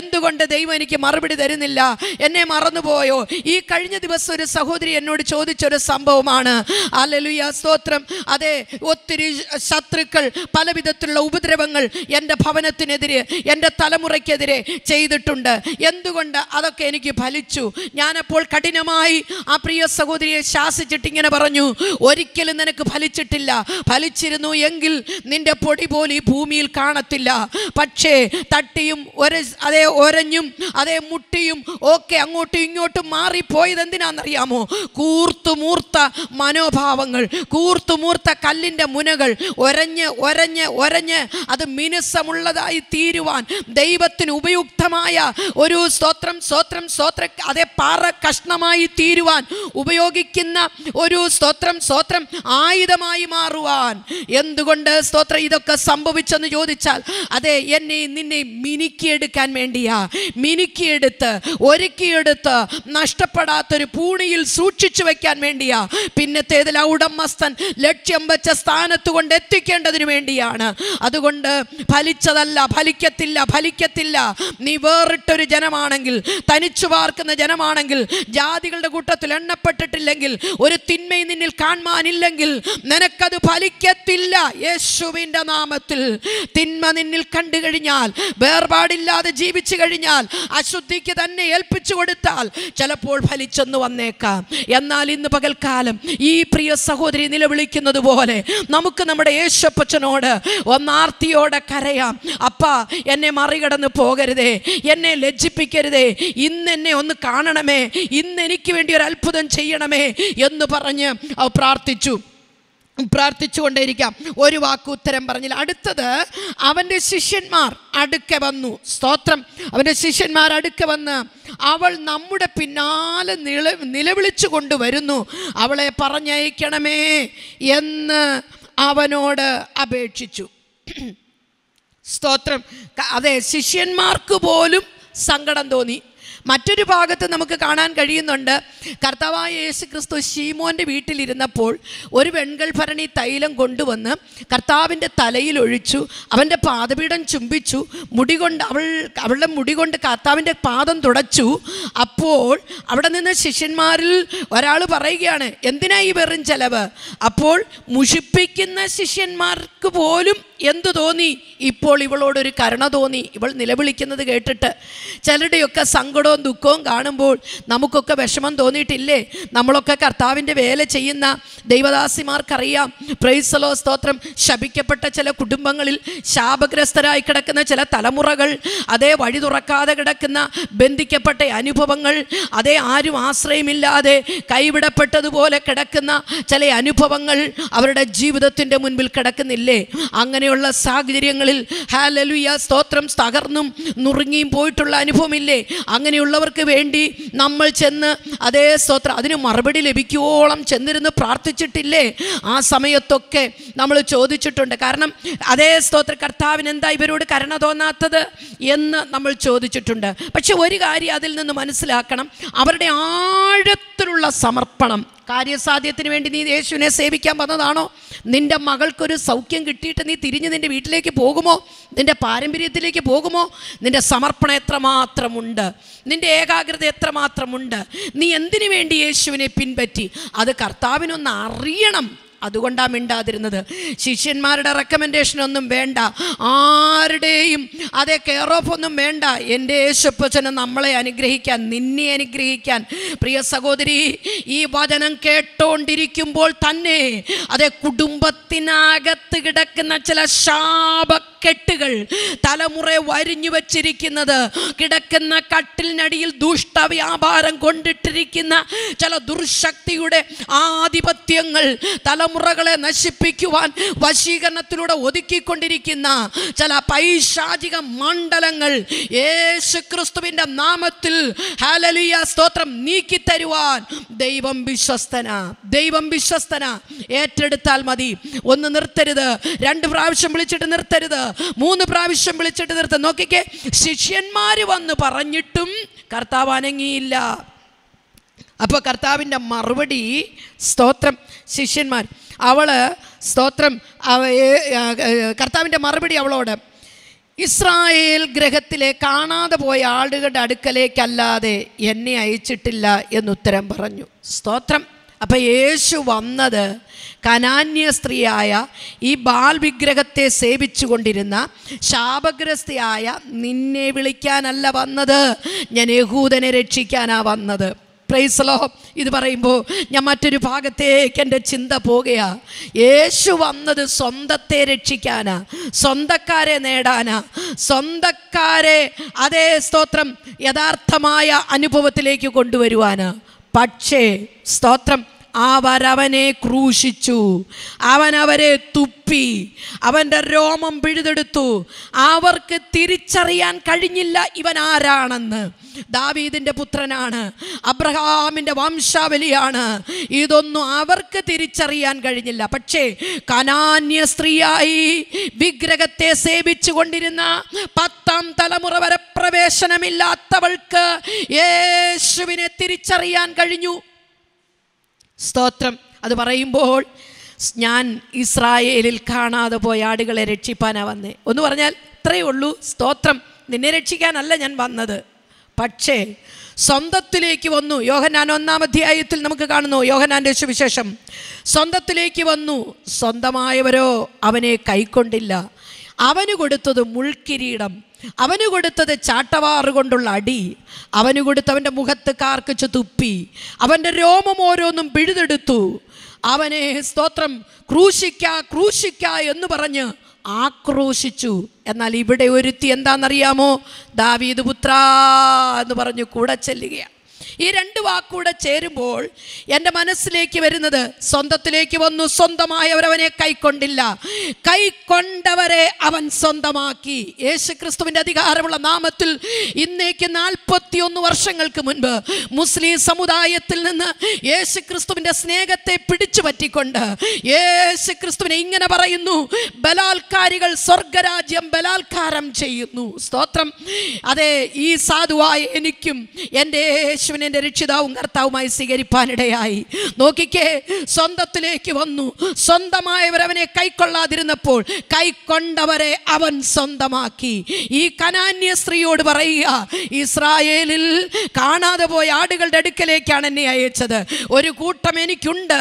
എന്തുകൊണ്ട് ദൈവം എനിക്ക് മറുപടി തരുന്നില്ല എന്നെ മറന്നുപോയോ ഈ കഴിഞ്ഞ ദിവസം ഒരു സഹോദരി എന്നോട് ചോദിച്ചൊരു സംഭവമാണ് അലലുയ സ്തോത്രം അതെ ഒത്തിരി ശത്രുക്കൾ പലവിധത്തിലുള്ള ഉപദ്രവങ്ങൾ എൻ്റെ ഭവനത്തിനെതിരെ എൻ്റെ തലമുറയ്ക്കെതിരെ ചെയ്തിട്ടുണ്ട് എന്തുകൊണ്ട് അതൊക്കെ എനിക്ക് ഫലിച്ചു ഞാനപ്പോൾ കഠിനമായി ആ പ്രിയ സഹോദരിയെ ശാസിച്ചിട്ട് ഇങ്ങനെ പറഞ്ഞു ഒരിക്കലും നിനക്ക് ഫലിച്ചിട്ടില്ല ഫലിച്ചിരുന്നു എങ്കിൽ നിന്റെ പൊടി പോലും ഈ ഭൂമിയിൽ കാണത്തില്ല പക്ഷേ തട്ടിയും ഒര അതേ ഒരഞ്ഞും അതേ മുട്ടിയും ഒക്കെ അങ്ങോട്ടും ഇങ്ങോട്ടും മാറിപ്പോയത് എന്തിനാണെന്നറിയാമോ കൂർത്തുമൂർത്ത മനോഭാവങ്ങൾ കൂർത്തുമൂർത്ത കല്ലിൻ്റെ മുനകൾ ഒരഞ്ഞ് ഒരഞ്ഞ് ഒരഞ്ഞ് അത് മിനുസമുള്ളതായി തീരുവാൻ ദൈവത്തിന് ഉപയോഗ സംയുക്തമായ ഒരു സ്തോത്രം സ്തോത്രം സ്തോത്ര അതേ പാറ കഷ്ണമായി തീരുവാൻ ഉപയോഗിക്കുന്ന ഒരു സ്തോത്രം സ്തോത്രം ആയുധമായി മാറുവാൻ എന്തുകൊണ്ട് സ്തോത്രം ഇതൊക്കെ സംഭവിച്ചെന്ന് ചോദിച്ചാൽ അതെ എന്നെ നിന്നെ മിനുക്കിയെടുക്കാൻ വേണ്ടിയാ മിനുക്കിയെടുത്ത് ഒരുക്കിയെടുത്ത് നഷ്ടപ്പെടാത്തൊരു പൂണിയിൽ സൂക്ഷിച്ചു വയ്ക്കാൻ വേണ്ടിയാ പിന്നത്തേതിൽ ഉടമസ്ഥൻ ലക്ഷ്യം വെച്ച സ്ഥാനത്ത് കൊണ്ട് എത്തിക്കേണ്ടതിന് വേണ്ടിയാണ് അതുകൊണ്ട് ഫലിച്ചതല്ല ഫലിക്കത്തില്ല ഫലിക്കത്തില്ല നീ വേറിട്ടൊരു ജനമാണെങ്കിൽ തനിച്ചു പാർക്കുന്ന ജനമാണെങ്കിൽ ജാതികളുടെ കൂട്ടത്തിൽ എണ്ണപ്പെട്ടിട്ടില്ലെങ്കിൽ ഒരു തിന്മയും നിന്നിൽ കാണുവാനില്ലെങ്കിൽ നിനക്കത് ഫലിക്കത്തില്ല യേശുവിൻ്റെ നാമത്തിൽ തിന്മ നിന്നിൽ കണ്ടു കഴിഞ്ഞാൽ വേർപാടില്ലാതെ ജീവിച്ചു കഴിഞ്ഞാൽ അശുദ്ധിക്ക് തന്നെ ഏൽപ്പിച്ചു കൊടുത്താൽ ചിലപ്പോൾ ഫലിച്ചെന്ന് വന്നേക്കാം എന്നാൽ ഇന്ന് പകൽക്കാലം ഈ പ്രിയ സഹോദരി നിലവിളിക്കുന്നത് പോലെ നമുക്ക് നമ്മുടെ യേശപ്പച്ചനോട് ഒന്നാർത്തിയോടെ കരയാം അപ്പ എന്നെ മറികടന്ന് പോകരുതേ എന്നെ ലജ്ജിപ്പിക്കരുതേ ഇന്ന് എന്നെ ഒന്ന് കാണണമേ ഇന്ന് എനിക്ക് വേണ്ടി ഒരു അത്ഭുതം ചെയ്യണമേ എന്ന് പറഞ്ഞ് പ്രാർത്ഥിച്ചു പ്രാർത്ഥിച്ചുകൊണ്ടേയിരിക്കാം ഒരു വാക്ക് ഉത്തരം പറഞ്ഞില്ല അടുത്തത് അവൻ്റെ ശിഷ്യന്മാർ അടുക്കെ വന്നു സ്തോത്രം അവൻ്റെ ശിഷ്യന്മാർ അടുക്കെ വന്ന് അവൾ നമ്മുടെ പിന്നാലെ നില നിലവിളിച്ചു കൊണ്ടുവരുന്നു അവളെ പറഞ്ഞയക്കണമേ എന്ന് അവനോട് അപേക്ഷിച്ചു സ്തോത്രം അതെ ശിഷ്യന്മാർക്ക് പോലും സങ്കടം തോന്നി മറ്റൊരു ഭാഗത്ത് നമുക്ക് കാണാൻ കഴിയുന്നുണ്ട് കർത്താവായ യേശു ക്രിസ്തു ഷീമോൻ്റെ വീട്ടിലിരുന്നപ്പോൾ ഒരു ഭരണി തൈലം കൊണ്ടുവന്ന് കർത്താവിൻ്റെ തലയിൽ ഒഴിച്ചു അവൻ്റെ പാദപീഠം ചുംബിച്ചു മുടി കൊണ്ട് അവൾ അവളുടെ മുടി കൊണ്ട് കർത്താവിൻ്റെ പാദം തുടച്ചു അപ്പോൾ അവിടെ നിന്ന് ശിഷ്യന്മാരിൽ ഒരാൾ പറയുകയാണ് എന്തിനാ ഈ വെറും ചെലവ് അപ്പോൾ മുഷിപ്പിക്കുന്ന ശിഷ്യന്മാർക്ക് പോലും എന്തു തോന്നി ഇപ്പോൾ ഇവളോടൊരു കരുണ തോന്നി ഇവൾ നിലവിളിക്കുന്നത് കേട്ടിട്ട് ചിലരുടെയൊക്കെ സങ്കടവും സങ്കടവും ദുഃഖവും കാണുമ്പോൾ നമുക്കൊക്കെ വിഷമം തോന്നിയിട്ടില്ലേ നമ്മളൊക്കെ കർത്താവിൻ്റെ വേല ചെയ്യുന്ന ദൈവദാസിമാർക്കറിയാം പ്രൈസലോ സ്തോത്രം ശപിക്കപ്പെട്ട ചില കുടുംബങ്ങളിൽ ശാപഗ്രസ്തരായി കിടക്കുന്ന ചില തലമുറകൾ അതേ വഴി തുറക്കാതെ കിടക്കുന്ന ബന്ധിക്കപ്പെട്ട അനുഭവങ്ങൾ അതേ ആരും ആശ്രയമില്ലാതെ കൈവിടപ്പെട്ടതുപോലെ കിടക്കുന്ന ചില അനുഭവങ്ങൾ അവരുടെ ജീവിതത്തിൻ്റെ മുൻപിൽ കിടക്കുന്നില്ലേ അങ്ങനെയുള്ള സാഹചര്യങ്ങളിൽ ഹാലലുയ സ്തോത്രം തകർന്നും നുറുങ്ങിയും പോയിട്ടുള്ള അനുഭവമില്ലേ അങ്ങനെയുള്ള ഉള്ളവർക്ക് വേണ്ടി നമ്മൾ ചെന്ന് അതേ സ്തോത്രം അതിന് മറുപടി ലഭിക്കുവോളം ചെന്നിരുന്ന് പ്രാർത്ഥിച്ചിട്ടില്ലേ ആ സമയത്തൊക്കെ നമ്മൾ ചോദിച്ചിട്ടുണ്ട് കാരണം അതേ സ്തോത്ര കർത്താവിന് എന്താ ഇവരോട് കരുണ തോന്നാത്തത് എന്ന് നമ്മൾ ചോദിച്ചിട്ടുണ്ട് പക്ഷെ ഒരു കാര്യം അതിൽ നിന്ന് മനസ്സിലാക്കണം അവരുടെ ആഴത്തിലുള്ള സമർപ്പണം കാര്യസാധ്യത്തിന് വേണ്ടി നീ യേശുവിനെ സേവിക്കാൻ വന്നതാണോ നിൻ്റെ മകൾക്കൊരു സൗഖ്യം കിട്ടിയിട്ട് നീ തിരിഞ്ഞ് നിൻ്റെ വീട്ടിലേക്ക് പോകുമോ നിൻ്റെ പാരമ്പര്യത്തിലേക്ക് പോകുമോ നിൻ്റെ സമർപ്പണം എത്രമാത്രമുണ്ട് നിൻ്റെ ഏകാഗ്രത എത്രമാത്രമുണ്ട് നീ എന്തിനു വേണ്ടി യേശുവിനെ പിൻപറ്റി അത് കർത്താവിനൊന്ന് അറിയണം അതുകൊണ്ടാണ് മിണ്ടാതിരുന്നത് ശിഷ്യന്മാരുടെ റെക്കമെൻഡേഷൻ ഒന്നും വേണ്ട ആരുടെയും അതേ കെയർ ഓഫ് ഒന്നും വേണ്ട എൻ്റെ യേശുപ്പച്ചനെ നമ്മളെ അനുഗ്രഹിക്കാൻ നിന്നെ അനുഗ്രഹിക്കാൻ പ്രിയ സഹോദരി ഈ വചനം കേട്ടോണ്ടിരിക്കുമ്പോൾ തന്നെ അതേ കുടുംബത്തിനകത്ത് കിടക്കുന്ന ചില ശാപ കെട്ടുകൾ തലമുറ വരിഞ്ഞു വച്ചിരിക്കുന്നത് കിടക്കുന്ന കട്ടിലിനടിയിൽ ദുഷ്ടവ്യാപാരം കൊണ്ടിട്ടിരിക്കുന്ന ചില ദുർശക്തിയുടെ ആധിപത്യങ്ങൾ തലമുറ തലമുറകളെ നശിപ്പിക്കുവാൻ വശീകരണത്തിലൂടെ ഒതുക്കിക്കൊണ്ടിരിക്കുന്ന ചില പൈശാചിക മണ്ഡലങ്ങൾ യേശു ക്രിസ്തുവിൻ്റെ നാമത്തിൽ ഹാലലിയ സ്തോത്രം തരുവാൻ ദൈവം വിശ്വസ്തന ദൈവം വിശ്വസ്തന ഏറ്റെടുത്താൽ മതി ഒന്ന് നിർത്തരുത് രണ്ട് പ്രാവശ്യം വിളിച്ചിട്ട് നിർത്തരുത് മൂന്ന് പ്രാവശ്യം വിളിച്ചിട്ട് നിർത്തുക നോക്കിക്കേ ശിഷ്യന്മാർ വന്ന് പറഞ്ഞിട്ടും കർത്താവ് അനങ്ങിയില്ല അപ്പോൾ കർത്താവിൻ്റെ മറുപടി സ്തോത്രം ശിഷ്യന്മാർ അവൾ സ്തോത്രം കർത്താവിൻ്റെ മറുപടി അവളോട് ഇസ്രായേൽ ഗ്രഹത്തിലെ കാണാതെ പോയ ആളുകളുടെ അടുക്കലേക്കല്ലാതെ എന്നെ അയച്ചിട്ടില്ല എന്നുത്തരം പറഞ്ഞു സ്തോത്രം അപ്പം യേശു വന്നത് കനാന്യ സ്ത്രീയായ ഈ ബാൽ വിഗ്രഹത്തെ സേവിച്ചു കൊണ്ടിരുന്ന ശാപഗ്രസ്ഥയായ നിന്നെ വിളിക്കാനല്ല വന്നത് ഞാൻ യഹൂദനെ രക്ഷിക്കാനാണ് വന്നത് പ്രൈസലോ ഇത് പറയുമ്പോൾ ഞാൻ മറ്റൊരു ഭാഗത്തേക്ക് എൻ്റെ ചിന്ത പോകുകയാ യേശു വന്നത് സ്വന്തത്തെ രക്ഷിക്കാനാ സ്വന്തക്കാരെ നേടാനാ സ്വന്തക്കാരെ അതേ സ്തോത്രം യഥാർത്ഥമായ അനുഭവത്തിലേക്ക് കൊണ്ടുവരുവാനാ പക്ഷേ സ്തോത്രം അവരവനെ ക്രൂശിച്ചു അവനവരെ തുപ്പി അവൻ്റെ രോമം പിഴുതെടുത്തു അവർക്ക് തിരിച്ചറിയാൻ കഴിഞ്ഞില്ല ഇവൻ ആരാണെന്ന് ദാവീദിൻ്റെ പുത്രനാണ് അബ്രഹാമിൻ്റെ വംശാവലിയാണ് ഇതൊന്നും അവർക്ക് തിരിച്ചറിയാൻ കഴിഞ്ഞില്ല പക്ഷേ കനാന്യ സ്ത്രീയായി വിഗ്രഹത്തെ സേവിച്ചു കൊണ്ടിരുന്ന പത്താം തലമുറ വരെ പ്രവേശനമില്ലാത്തവൾക്ക് യേശുവിനെ തിരിച്ചറിയാൻ കഴിഞ്ഞു സ്തോത്രം അത് പറയുമ്പോൾ ഞാൻ ഇസ്രായേലിൽ കാണാതെ പോയ ആടുകളെ രക്ഷിപ്പാനാണ് വന്നേ ഒന്ന് പറഞ്ഞാൽ ഇത്രയേ ഉള്ളൂ സ്തോത്രം നിന്നെ രക്ഷിക്കാനല്ല ഞാൻ വന്നത് പക്ഷേ സ്വന്തത്തിലേക്ക് വന്നു യോഹനാൻ ഒന്നാം അധ്യായത്തിൽ നമുക്ക് കാണുന്നു യോഹനാൻ്റെ സുവിശേഷം സ്വന്തത്തിലേക്ക് വന്നു സ്വന്തമായവരോ അവനെ കൈക്കൊണ്ടില്ല അവന് കൊടുത്തത് മുൾക്കിരീടം അവന് കൊടുത്തത് ചാട്ടവാറ് കൊണ്ടുള്ള അടി അവന് കൊടുത്തവൻ്റെ മുഖത്ത് കാർക്കിച്ചു തുപ്പി അവൻ്റെ രോമം ഓരോന്നും പിഴുതെടുത്തു അവനെ സ്തോത്രം ക്രൂശിക്ക ക്രൂശിക്ക എന്ന് പറഞ്ഞ് ആക്രോശിച്ചു എന്നാൽ ഇവിടെ ഒരുത്തി എന്താണെന്നറിയാമോ ദാവീദ് പുത്ര എന്ന് പറഞ്ഞു കൂടെ ചെല്ലുകയാണ് ഈ രണ്ട് വാക്കൂടെ ചേരുമ്പോൾ എൻ്റെ മനസ്സിലേക്ക് വരുന്നത് സ്വന്തത്തിലേക്ക് വന്നു സ്വന്തമായവരവനെ കൈക്കൊണ്ടില്ല കൈക്കൊണ്ടവരെ അവൻ സ്വന്തമാക്കി യേശു ക്രിസ്തുവിൻ്റെ അധികാരമുള്ള നാമത്തിൽ ഇന്നേക്ക് ഒന്ന് വർഷങ്ങൾക്ക് മുൻപ് മുസ്ലിം സമുദായത്തിൽ നിന്ന് യേശു ക്രിസ്തുവിൻ്റെ സ്നേഹത്തെ പിടിച്ചു പറ്റിക്കൊണ്ട് യേശു ക്രിസ്തുവിനെ ഇങ്ങനെ പറയുന്നു ബലാത്കാരികൾ സ്വർഗരാജ്യം ബലാത്കാരം ചെയ്യുന്നു സ്തോത്രം അതെ ഈ സാധുവായ എനിക്കും എൻ്റെ യേശുവിനെ നിന്റെ രക്ഷിതാവും കർത്താവുമായി സ്വീകരിപ്പാനിടയായി നോക്കിക്കേ സ്വന്തത്തിലേക്ക് വന്നു സ്വന്തമായവരവനെ കൈക്കൊള്ളാതിരുന്നപ്പോൾ കൈക്കൊണ്ടവരെ അവൻ സ്വന്തമാക്കി ഈ കനാന്യ സ്ത്രീയോട് പറയുക ഇസ്രായേലിൽ കാണാതെ പോയ ആടുകളുടെ അടുക്കലേക്കാണ് എന്നെ അയച്ചത് ഒരു കൂട്ടം എനിക്കുണ്ട്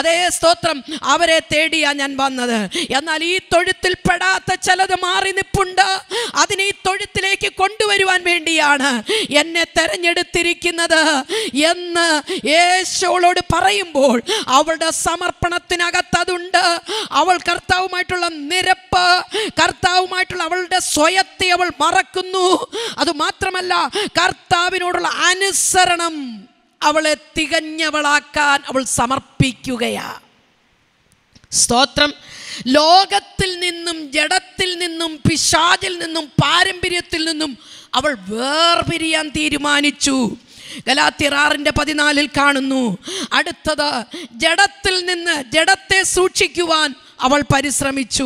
അതേ സ്തോത്രം അവരെ തേടിയാ ഞാൻ വന്നത് എന്നാൽ ഈ തൊഴുത്തിൽ പെടാത്ത ചിലത് മാറി നിപ്പുണ്ട് അതിനെ ഈ തൊഴുത്തിലേക്ക് കൊണ്ടുവരുവാൻ വേണ്ടിയാണ് എന്നെ തെരഞ്ഞെടുത്തിരിക്കുന്നത് എന്ന് യേശുവളോട് പറയുമ്പോൾ അവളുടെ സമർപ്പണത്തിനകത്ത് അതുണ്ട് അവൾ കർത്താവുമായിട്ടുള്ള നിരപ്പ് കർത്താവുമായിട്ടുള്ള അവളുടെ സ്വയത്തെ അവൾ മറക്കുന്നു അത് മാത്രമല്ല കർത്താവിനോടുള്ള അനുസരണം അവളെ തികഞ്ഞവളാക്കാൻ അവൾ സമർപ്പിക്കുകയാണ് സ്തോത്രം ലോകത്തിൽ നിന്നും ജഡത്തിൽ നിന്നും പിശാചിൽ നിന്നും പാരമ്പര്യത്തിൽ നിന്നും അവൾ വേർപിരിയാൻ തീരുമാനിച്ചു ഗലാത്തിറാറിൻ്റെ പതിനാലിൽ കാണുന്നു അടുത്തത് ജഡത്തിൽ നിന്ന് ജഡത്തെ സൂക്ഷിക്കുവാൻ അവൾ പരിശ്രമിച്ചു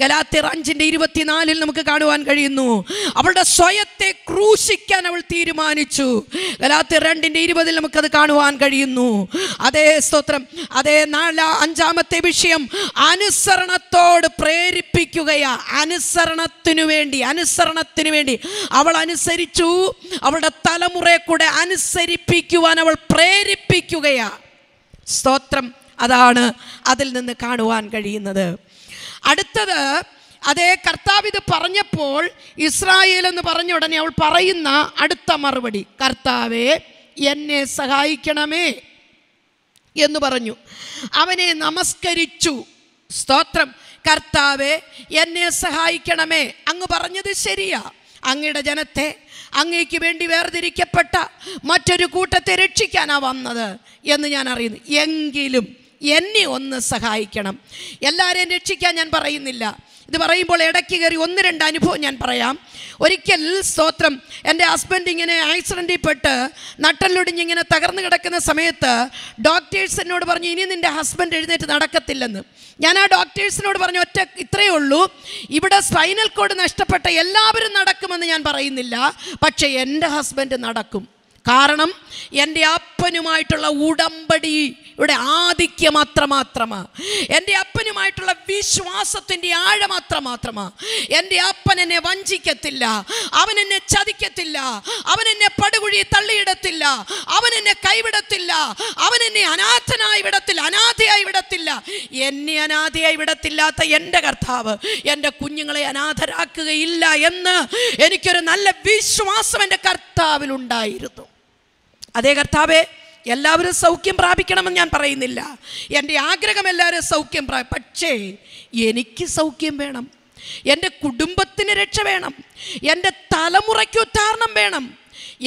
ഗലാത്തിർ അഞ്ചിൻ്റെ ഇരുപത്തിനാലിൽ നമുക്ക് കാണുവാൻ കഴിയുന്നു അവളുടെ സ്വയത്തെ ക്രൂശിക്കാൻ അവൾ തീരുമാനിച്ചു ഗലാത്തിർ രണ്ടിൻ്റെ ഇരുപതിൽ നമുക്കത് കാണുവാൻ കഴിയുന്നു അതേ സ്തോത്രം അതേ നാല അഞ്ചാമത്തെ വിഷയം അനുസരണത്തോട് പ്രേരിപ്പിക്കുകയാ അനുസരണത്തിനു വേണ്ടി അനുസരണത്തിനു വേണ്ടി അവൾ അനുസരിച്ചു അവളുടെ തലമുറയെ കൂടെ അനുസരിപ്പിക്കുവാൻ അവൾ പ്രേരിപ്പിക്കുകയാ സ്തോത്രം അതാണ് അതിൽ നിന്ന് കാണുവാൻ കഴിയുന്നത് അടുത്തത് അതേ കർത്താവ് ഇത് പറഞ്ഞപ്പോൾ ഇസ്രായേൽ എന്ന് പറഞ്ഞ ഉടനെ അവൾ പറയുന്ന അടുത്ത മറുപടി കർത്താവെ എന്നെ സഹായിക്കണമേ എന്ന് പറഞ്ഞു അവനെ നമസ്കരിച്ചു സ്തോത്രം കർത്താവെ എന്നെ സഹായിക്കണമേ അങ്ങ് പറഞ്ഞത് ശരിയാ അങ്ങയുടെ ജനത്തെ അങ്ങേക്ക് വേണ്ടി വേർതിരിക്കപ്പെട്ട മറ്റൊരു കൂട്ടത്തെ രക്ഷിക്കാനാണ് വന്നത് എന്ന് ഞാൻ അറിയുന്നു എങ്കിലും എന്നെ ഒന്ന് സഹായിക്കണം എല്ലാവരെയും രക്ഷിക്കാൻ ഞാൻ പറയുന്നില്ല ഇത് പറയുമ്പോൾ ഇടയ്ക്ക് കയറി ഒന്ന് രണ്ട് അനുഭവം ഞാൻ പറയാം ഒരിക്കൽ സ്തോത്രം എൻ്റെ ഹസ്ബൻഡ് ഇങ്ങനെ ആക്സിഡൻറ്റിൽ പെട്ട് നട്ടല്ലൊടിഞ്ഞിങ്ങനെ തകർന്നു കിടക്കുന്ന സമയത്ത് ഡോക്ടേഴ്സ് എന്നോട് പറഞ്ഞു ഇനി നിൻ്റെ ഹസ്ബൻഡ് എഴുന്നേറ്റ് നടക്കത്തില്ലെന്ന് ഞാൻ ആ ഡോക്ടേഴ്സിനോട് പറഞ്ഞു ഒറ്റ ഇത്രയേ ഉള്ളൂ ഇവിടെ സ്പൈനൽ കോഡ് നഷ്ടപ്പെട്ട എല്ലാവരും നടക്കുമെന്ന് ഞാൻ പറയുന്നില്ല പക്ഷേ എൻ്റെ ഹസ്ബൻഡ് നടക്കും കാരണം എൻ്റെ അപ്പനുമായിട്ടുള്ള ഉടമ്പടി ഇവിടെ ആധിക്യം അത്രമാത്രമാണ് എൻ്റെ അപ്പനുമായിട്ടുള്ള വിശ്വാസത്തിൻ്റെ ആഴം അത്രമാത്രമാണ് എൻ്റെ അപ്പൻ എന്നെ വഞ്ചിക്കത്തില്ല അവൻ എന്നെ ചതിക്കത്തില്ല അവൻ എന്നെ പടുകുഴി തള്ളിയിടത്തില്ല അവൻ എന്നെ കൈവിടത്തില്ല അവൻ എന്നെ അനാഥനായി വിടത്തില്ല അനാഥയായി വിടത്തില്ല എന്നെ അനാഥയായി വിടത്തില്ലാത്ത എൻ്റെ കർത്താവ് എൻ്റെ കുഞ്ഞുങ്ങളെ അനാഥരാക്കുകയില്ല എന്ന് എനിക്കൊരു നല്ല വിശ്വാസം എൻ്റെ കർത്താവിലുണ്ടായിരുന്നു അതേ കർത്താവേ എല്ലാവരും സൗഖ്യം പ്രാപിക്കണമെന്ന് ഞാൻ പറയുന്നില്ല എൻ്റെ ആഗ്രഹം എല്ലാവരും സൗഖ്യം പ്രാ പക്ഷേ എനിക്ക് സൗഖ്യം വേണം എൻ്റെ കുടുംബത്തിന് രക്ഷ വേണം എൻ്റെ തലമുറയ്ക്ക് ഉദ്ധാരണം വേണം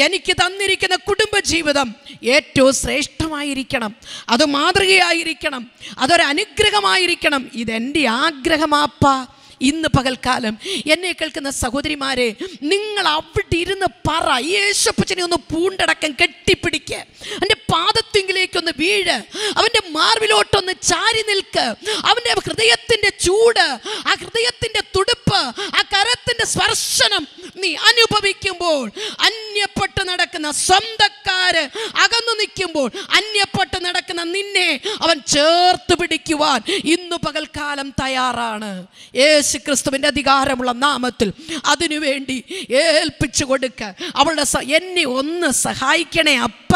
എനിക്ക് തന്നിരിക്കുന്ന കുടുംബജീവിതം ഏറ്റവും ശ്രേഷ്ഠമായിരിക്കണം അത് മാതൃകയായിരിക്കണം അതൊരനുഗ്രഹമായിരിക്കണം ഇതെൻ്റെ ആഗ്രഹമാപ്പ ഇന്ന് പകൽക്കാലം എന്നെ കേൾക്കുന്ന സഹോദരിമാരെ നിങ്ങൾ അവിടെ ഇരുന്ന് പറ യേശപ്പച്ചനെ ഒന്ന് പൂണ്ടടക്കം കെട്ടിപ്പിടിക്കുക അവൻ്റെ പാദത്തിങ്കിലേക്കൊന്ന് വീഴ് അവൻ്റെ മാർവിലോട്ടൊന്ന് ചാരി നിൽക്ക് അവൻ്റെ ഹൃദയത്തിൻ്റെ ചൂട് ആ ഹൃദയത്തിൻ്റെ തുടുപ്പ് ആ കരത്തിൻ്റെ സ്പർശനം നീ അനുഭവിക്കുമ്പോൾ അന്യപ്പെട്ട് നടക്കുന്ന സ്വന്തക്കാര് അകന്നു നിൽക്കുമ്പോൾ അന്യപ്പെട്ട് നടക്കുന്ന നിന്നെ അവൻ ചേർത്ത് പിടിക്കുവാൻ ഇന്ന് പകൽക്കാലം തയ്യാറാണ് യേശു യേശു ക്രിസ്തുവിൻ്റെ അധികാരമുള്ള നാമത്തിൽ അതിനുവേണ്ടി ഏൽപ്പിച്ചു കൊടുക്കുക അവളുടെ എന്നെ ഒന്ന് സഹായിക്കണേ അപ്പ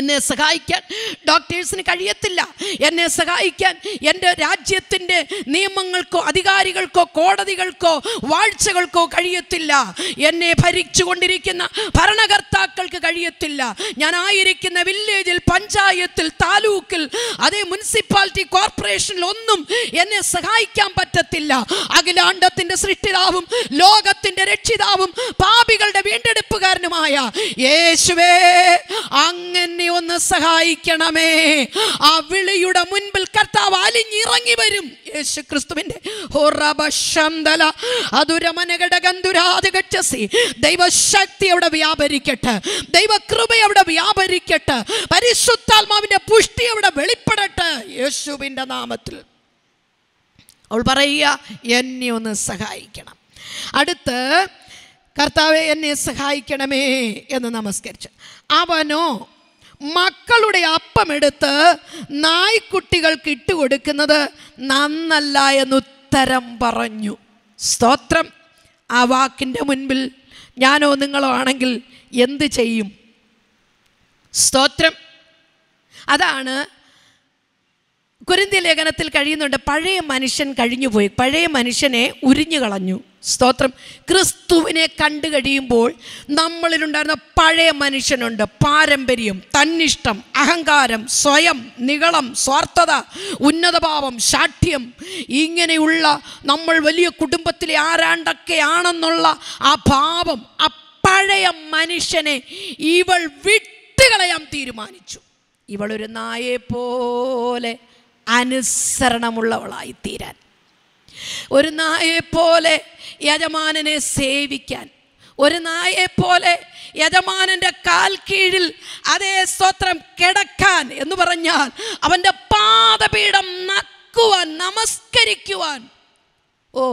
എന്നെ സഹായിക്കാൻ ഡോക്ടേഴ്സിന് കഴിയത്തില്ല എന്നെ സഹായിക്കാൻ എൻ്റെ രാജ്യത്തിൻ്റെ നിയമങ്ങൾക്കോ അധികാരികൾക്കോ കോടതികൾക്കോ വാഴ്ചകൾക്കോ കഴിയത്തില്ല എന്നെ ഭരിച്ചുകൊണ്ടിരിക്കുന്ന ഭരണകർത്താക്കൾക്ക് കഴിയത്തില്ല ഞാൻ ആയിരിക്കുന്ന വില്ലേജിൽ പഞ്ചായത്തിൽ താലൂക്കിൽ അതേ മുനിസിപ്പാലിറ്റി കോർപ്പറേഷനിൽ ഒന്നും എന്നെ സഹായിക്കാൻ പറ്റത്തില്ല അഖിലാണ്ടത്തിൻ്റെ സൃഷ്ടിതാവും ലോകത്തിൻ്റെ രക്ഷിതാവും പാപികളുടെ വീണ്ടെടുപ്പുകാരനുമായ യേശുവേ അങ്ങനെ എന്നെ ഒന്ന് സഹായിക്കണമേ ആ വിളിയുടെ മുൻപിൽ കർത്താവ് അലിഞ്ഞിറങ്ങി വരും യേശു ക്രിസ്തുവിൻ്റെ ഹോറബന്ധല അതുരമനകടകന്ധുരാതകച്ചസി ദൈവശക്തി അവിടെ വ്യാപരിക്കട്ടെ ദൈവകൃപ അവിടെ വ്യാപരിക്കട്ടെ പരിശുദ്ധാത്മാവിൻ്റെ പുഷ്ടി അവിടെ വെളിപ്പെടട്ടെ യേശുവിൻ്റെ നാമത്തിൽ അവൾ പറയുക എന്നെ ഒന്ന് സഹായിക്കണം അടുത്ത് കർത്താവെ എന്നെ സഹായിക്കണമേ എന്ന് നമസ്കരിച്ചു അവനോ മക്കളുടെ അപ്പമെടുത്ത് നായ്ക്കുട്ടികൾക്ക് കൊടുക്കുന്നത് നന്നല്ല എന്നുത്തരം ഉത്തരം പറഞ്ഞു സ്തോത്രം ആ വാക്കിൻ്റെ മുൻപിൽ ഞാനോ നിങ്ങളോ ആണെങ്കിൽ എന്ത് ചെയ്യും സ്തോത്രം അതാണ് കുരുന്തി ലേഖനത്തിൽ കഴിയുന്നുണ്ട് പഴയ മനുഷ്യൻ കഴിഞ്ഞുപോയി പഴയ മനുഷ്യനെ ഉരിഞ്ഞു കളഞ്ഞു സ്തോത്രം ക്രിസ്തുവിനെ കണ്ടു കഴിയുമ്പോൾ നമ്മളിലുണ്ടായിരുന്ന പഴയ മനുഷ്യനുണ്ട് പാരമ്പര്യം തന്നിഷ്ടം അഹങ്കാരം സ്വയം നികളം സ്വാർത്ഥത ഉന്നതഭാവം ശാഠ്യം ഇങ്ങനെയുള്ള നമ്മൾ വലിയ കുടുംബത്തിലെ ആരാണ്ടൊക്കെയാണെന്നുള്ള ആ ഭാവം ആ പഴയ മനുഷ്യനെ ഇവൾ വിട്ടുകളയാൻ തീരുമാനിച്ചു ഇവളൊരു നായെ പോലെ അനുസരണമുള്ളവളായി തീരാൻ ഒരു നായെ പോലെ യജമാനനെ സേവിക്കാൻ ഒരു നായെപ്പോലെ യജമാനൻ്റെ കാൽ കീഴിൽ അതേ സ്തോത്രം കിടക്കാൻ എന്ന് പറഞ്ഞാൽ അവൻ്റെ പാദപീഠം നക്കുവാൻ നമസ്കരിക്കുവാൻ ഓ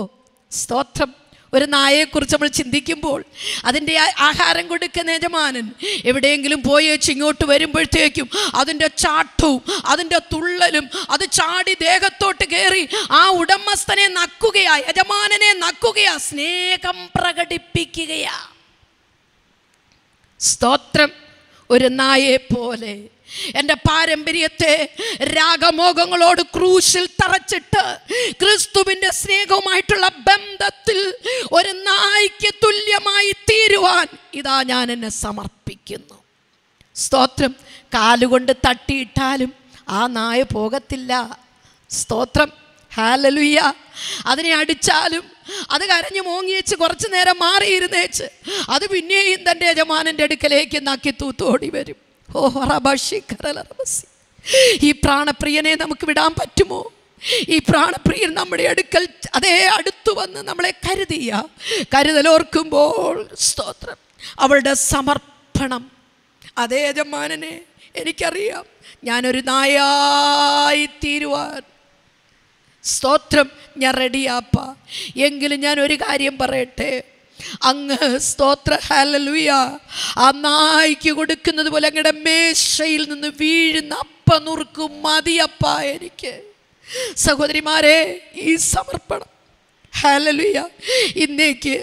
സ്തോത്രം ഒരു നായയെക്കുറിച്ച് നമ്മൾ ചിന്തിക്കുമ്പോൾ അതിൻ്റെ ആഹാരം കൊടുക്കുന്ന യജമാനൻ എവിടെയെങ്കിലും പോയി വെച്ച് ഇങ്ങോട്ട് വരുമ്പോഴത്തേക്കും അതിൻ്റെ ചാട്ടവും അതിൻ്റെ തുള്ളലും അത് ചാടി ദേഹത്തോട്ട് കയറി ആ ഉടമസ്ഥനെ നക്കുകയാ യജമാനനെ നക്കുകയാ സ്നേഹം പ്രകടിപ്പിക്കുകയാ സ്തോത്രം ഒരു നായെ പോലെ എൻ്റെ പാരമ്പര്യത്തെ രാഗമോഹങ്ങളോട് ക്രൂശിൽ തറച്ചിട്ട് ക്രിസ്തുവിൻ്റെ സ്നേഹവുമായിട്ടുള്ള ബന്ധത്തിൽ ഒരു നായ്ക്ക് തുല്യമായി തീരുവാൻ ഇതാ ഞാൻ എന്നെ സമർപ്പിക്കുന്നു സ്തോത്രം കാലുകൊണ്ട് തട്ടിയിട്ടാലും ആ നായ പോകത്തില്ല സ്തോത്രം ഹാലലുയ്യ അതിനെ അടിച്ചാലും അത് കരഞ്ഞു മോങ്ങിയേച്ച് കുറച്ചു നേരം മാറിയിരുന്നേച്ച് അത് പിന്നെയും തൻ്റെ യജമാനൻ്റെ അടുക്കലേക്ക് നക്കി തൂത്തോടി വരും ഓ റബഷി ഈ പ്രാണപ്രിയനെ നമുക്ക് വിടാൻ പറ്റുമോ ഈ പ്രാണപ്രിയൻ നമ്മുടെ അടുക്കൽ അതേ അടുത്തു വന്ന് നമ്മളെ കരുതിയ കരുതലോർക്കുമ്പോൾ സ്തോത്രം അവളുടെ സമർപ്പണം അതേ യജമാനനെ എനിക്കറിയാം ഞാനൊരു നായായി തീരുവാൻ സ്തോത്രം ഞാൻ റെഡിയാപ്പ എങ്കിലും ഞാൻ ഒരു കാര്യം പറയട്ടെ അങ്ങ് സ്തോത്ര ഹലലുയ ആ നായ്ക്ക് കൊടുക്കുന്നത് പോലെ അങ്ങയുടെ മേശയിൽ നിന്ന് വീഴുന്ന അപ്പ നുറുക്കും മതിയപ്പ എനിക്ക് സഹോദരിമാരെ ഈ സമർപ്പണം ഹാലലുയ ഇന്നേക്ക്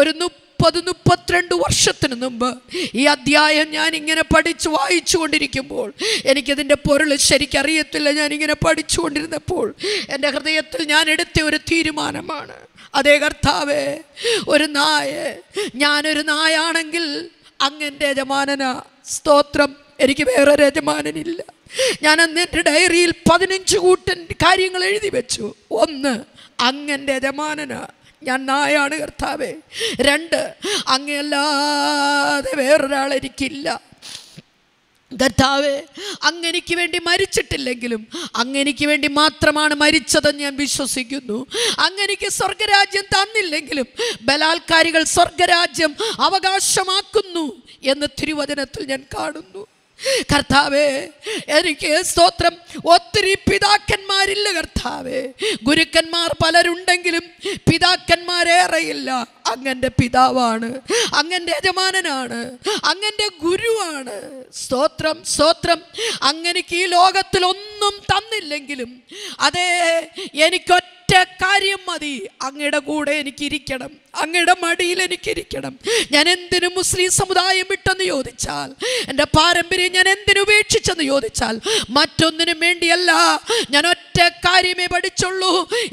ഒരു മുപ്പ മുപ്പത് മുപ്പത്തിരണ്ട് വർഷത്തിന് മുമ്പ് ഈ അധ്യായം ഞാൻ ഇങ്ങനെ പഠിച്ച് വായിച്ചു കൊണ്ടിരിക്കുമ്പോൾ എനിക്കതിൻ്റെ പൊരുൾ ശരിക്കറിയത്തില്ല ഞാനിങ്ങനെ പഠിച്ചു കൊണ്ടിരുന്നപ്പോൾ എൻ്റെ ഹൃദയത്തിൽ ഞാൻ എടുത്ത ഒരു തീരുമാനമാണ് അതേ കർത്താവേ ഒരു നായ ഞാനൊരു നായാണെങ്കിൽ അങ്ങൻ്റെ യജമാനന സ്തോത്രം എനിക്ക് വേറൊരു യജമാനനില്ല ഞാൻ അന്ന് എൻ്റെ ഡയറിയിൽ പതിനഞ്ച് കൂട്ടൻ കാര്യങ്ങൾ എഴുതി വെച്ചു ഒന്ന് അങ്ങൻ്റെ യജമാനന ഞാൻ നായാണ് കർത്താവേ രണ്ട് അങ്ങയല്ലാതെ വേറൊരാൾ എനിക്കില്ല കർത്താവേ അങ്ങനിക്ക് വേണ്ടി മരിച്ചിട്ടില്ലെങ്കിലും അങ്ങനിക്ക് വേണ്ടി മാത്രമാണ് മരിച്ചതെന്ന് ഞാൻ വിശ്വസിക്കുന്നു അങ്ങനിക്ക് സ്വർഗരാജ്യം തന്നില്ലെങ്കിലും ബലാത്കാരികൾ സ്വർഗരാജ്യം അവകാശമാക്കുന്നു എന്ന് തിരുവചനത്തിൽ ഞാൻ കാണുന്നു കർത്താവേ എനിക്ക് സ്തോത്രം ഒത്തിരി പിതാക്കന്മാരില്ല കർത്താവേ ഗുരുക്കന്മാർ പലരുണ്ടെങ്കിലും പിതാക്കന്മാരേറെയില്ല അങ്ങൻ്റെ പിതാവാണ് അങ്ങൻ്റെ യജമാനനാണ് അങ്ങൻ്റെ ഗുരുവാണ് സ്തോത്രം സ്തോത്രം അങ്ങനെക്ക് ഈ ലോകത്തിലൊന്നും തന്നില്ലെങ്കിലും അതേ എനിക്കൊറ്റ കാര്യം മതി അങ്ങയുടെ കൂടെ എനിക്കിരിക്കണം അങ്ങയുടെ മടിയിൽ എനിക്കിരിക്കണം ഞാൻ എന്തിനു മുസ്ലിം സമുദായം വിട്ടെന്ന് ചോദിച്ചാൽ എൻ്റെ പാരമ്പര്യം ഞാൻ എന്തിനു ഉപേക്ഷിച്ചെന്ന് ചോദിച്ചാൽ മറ്റൊന്നിനും വേണ്ടിയല്ല ഞാൻ ഒറ്റ കാര്യമേ പഠിച്ചുള്ളൂ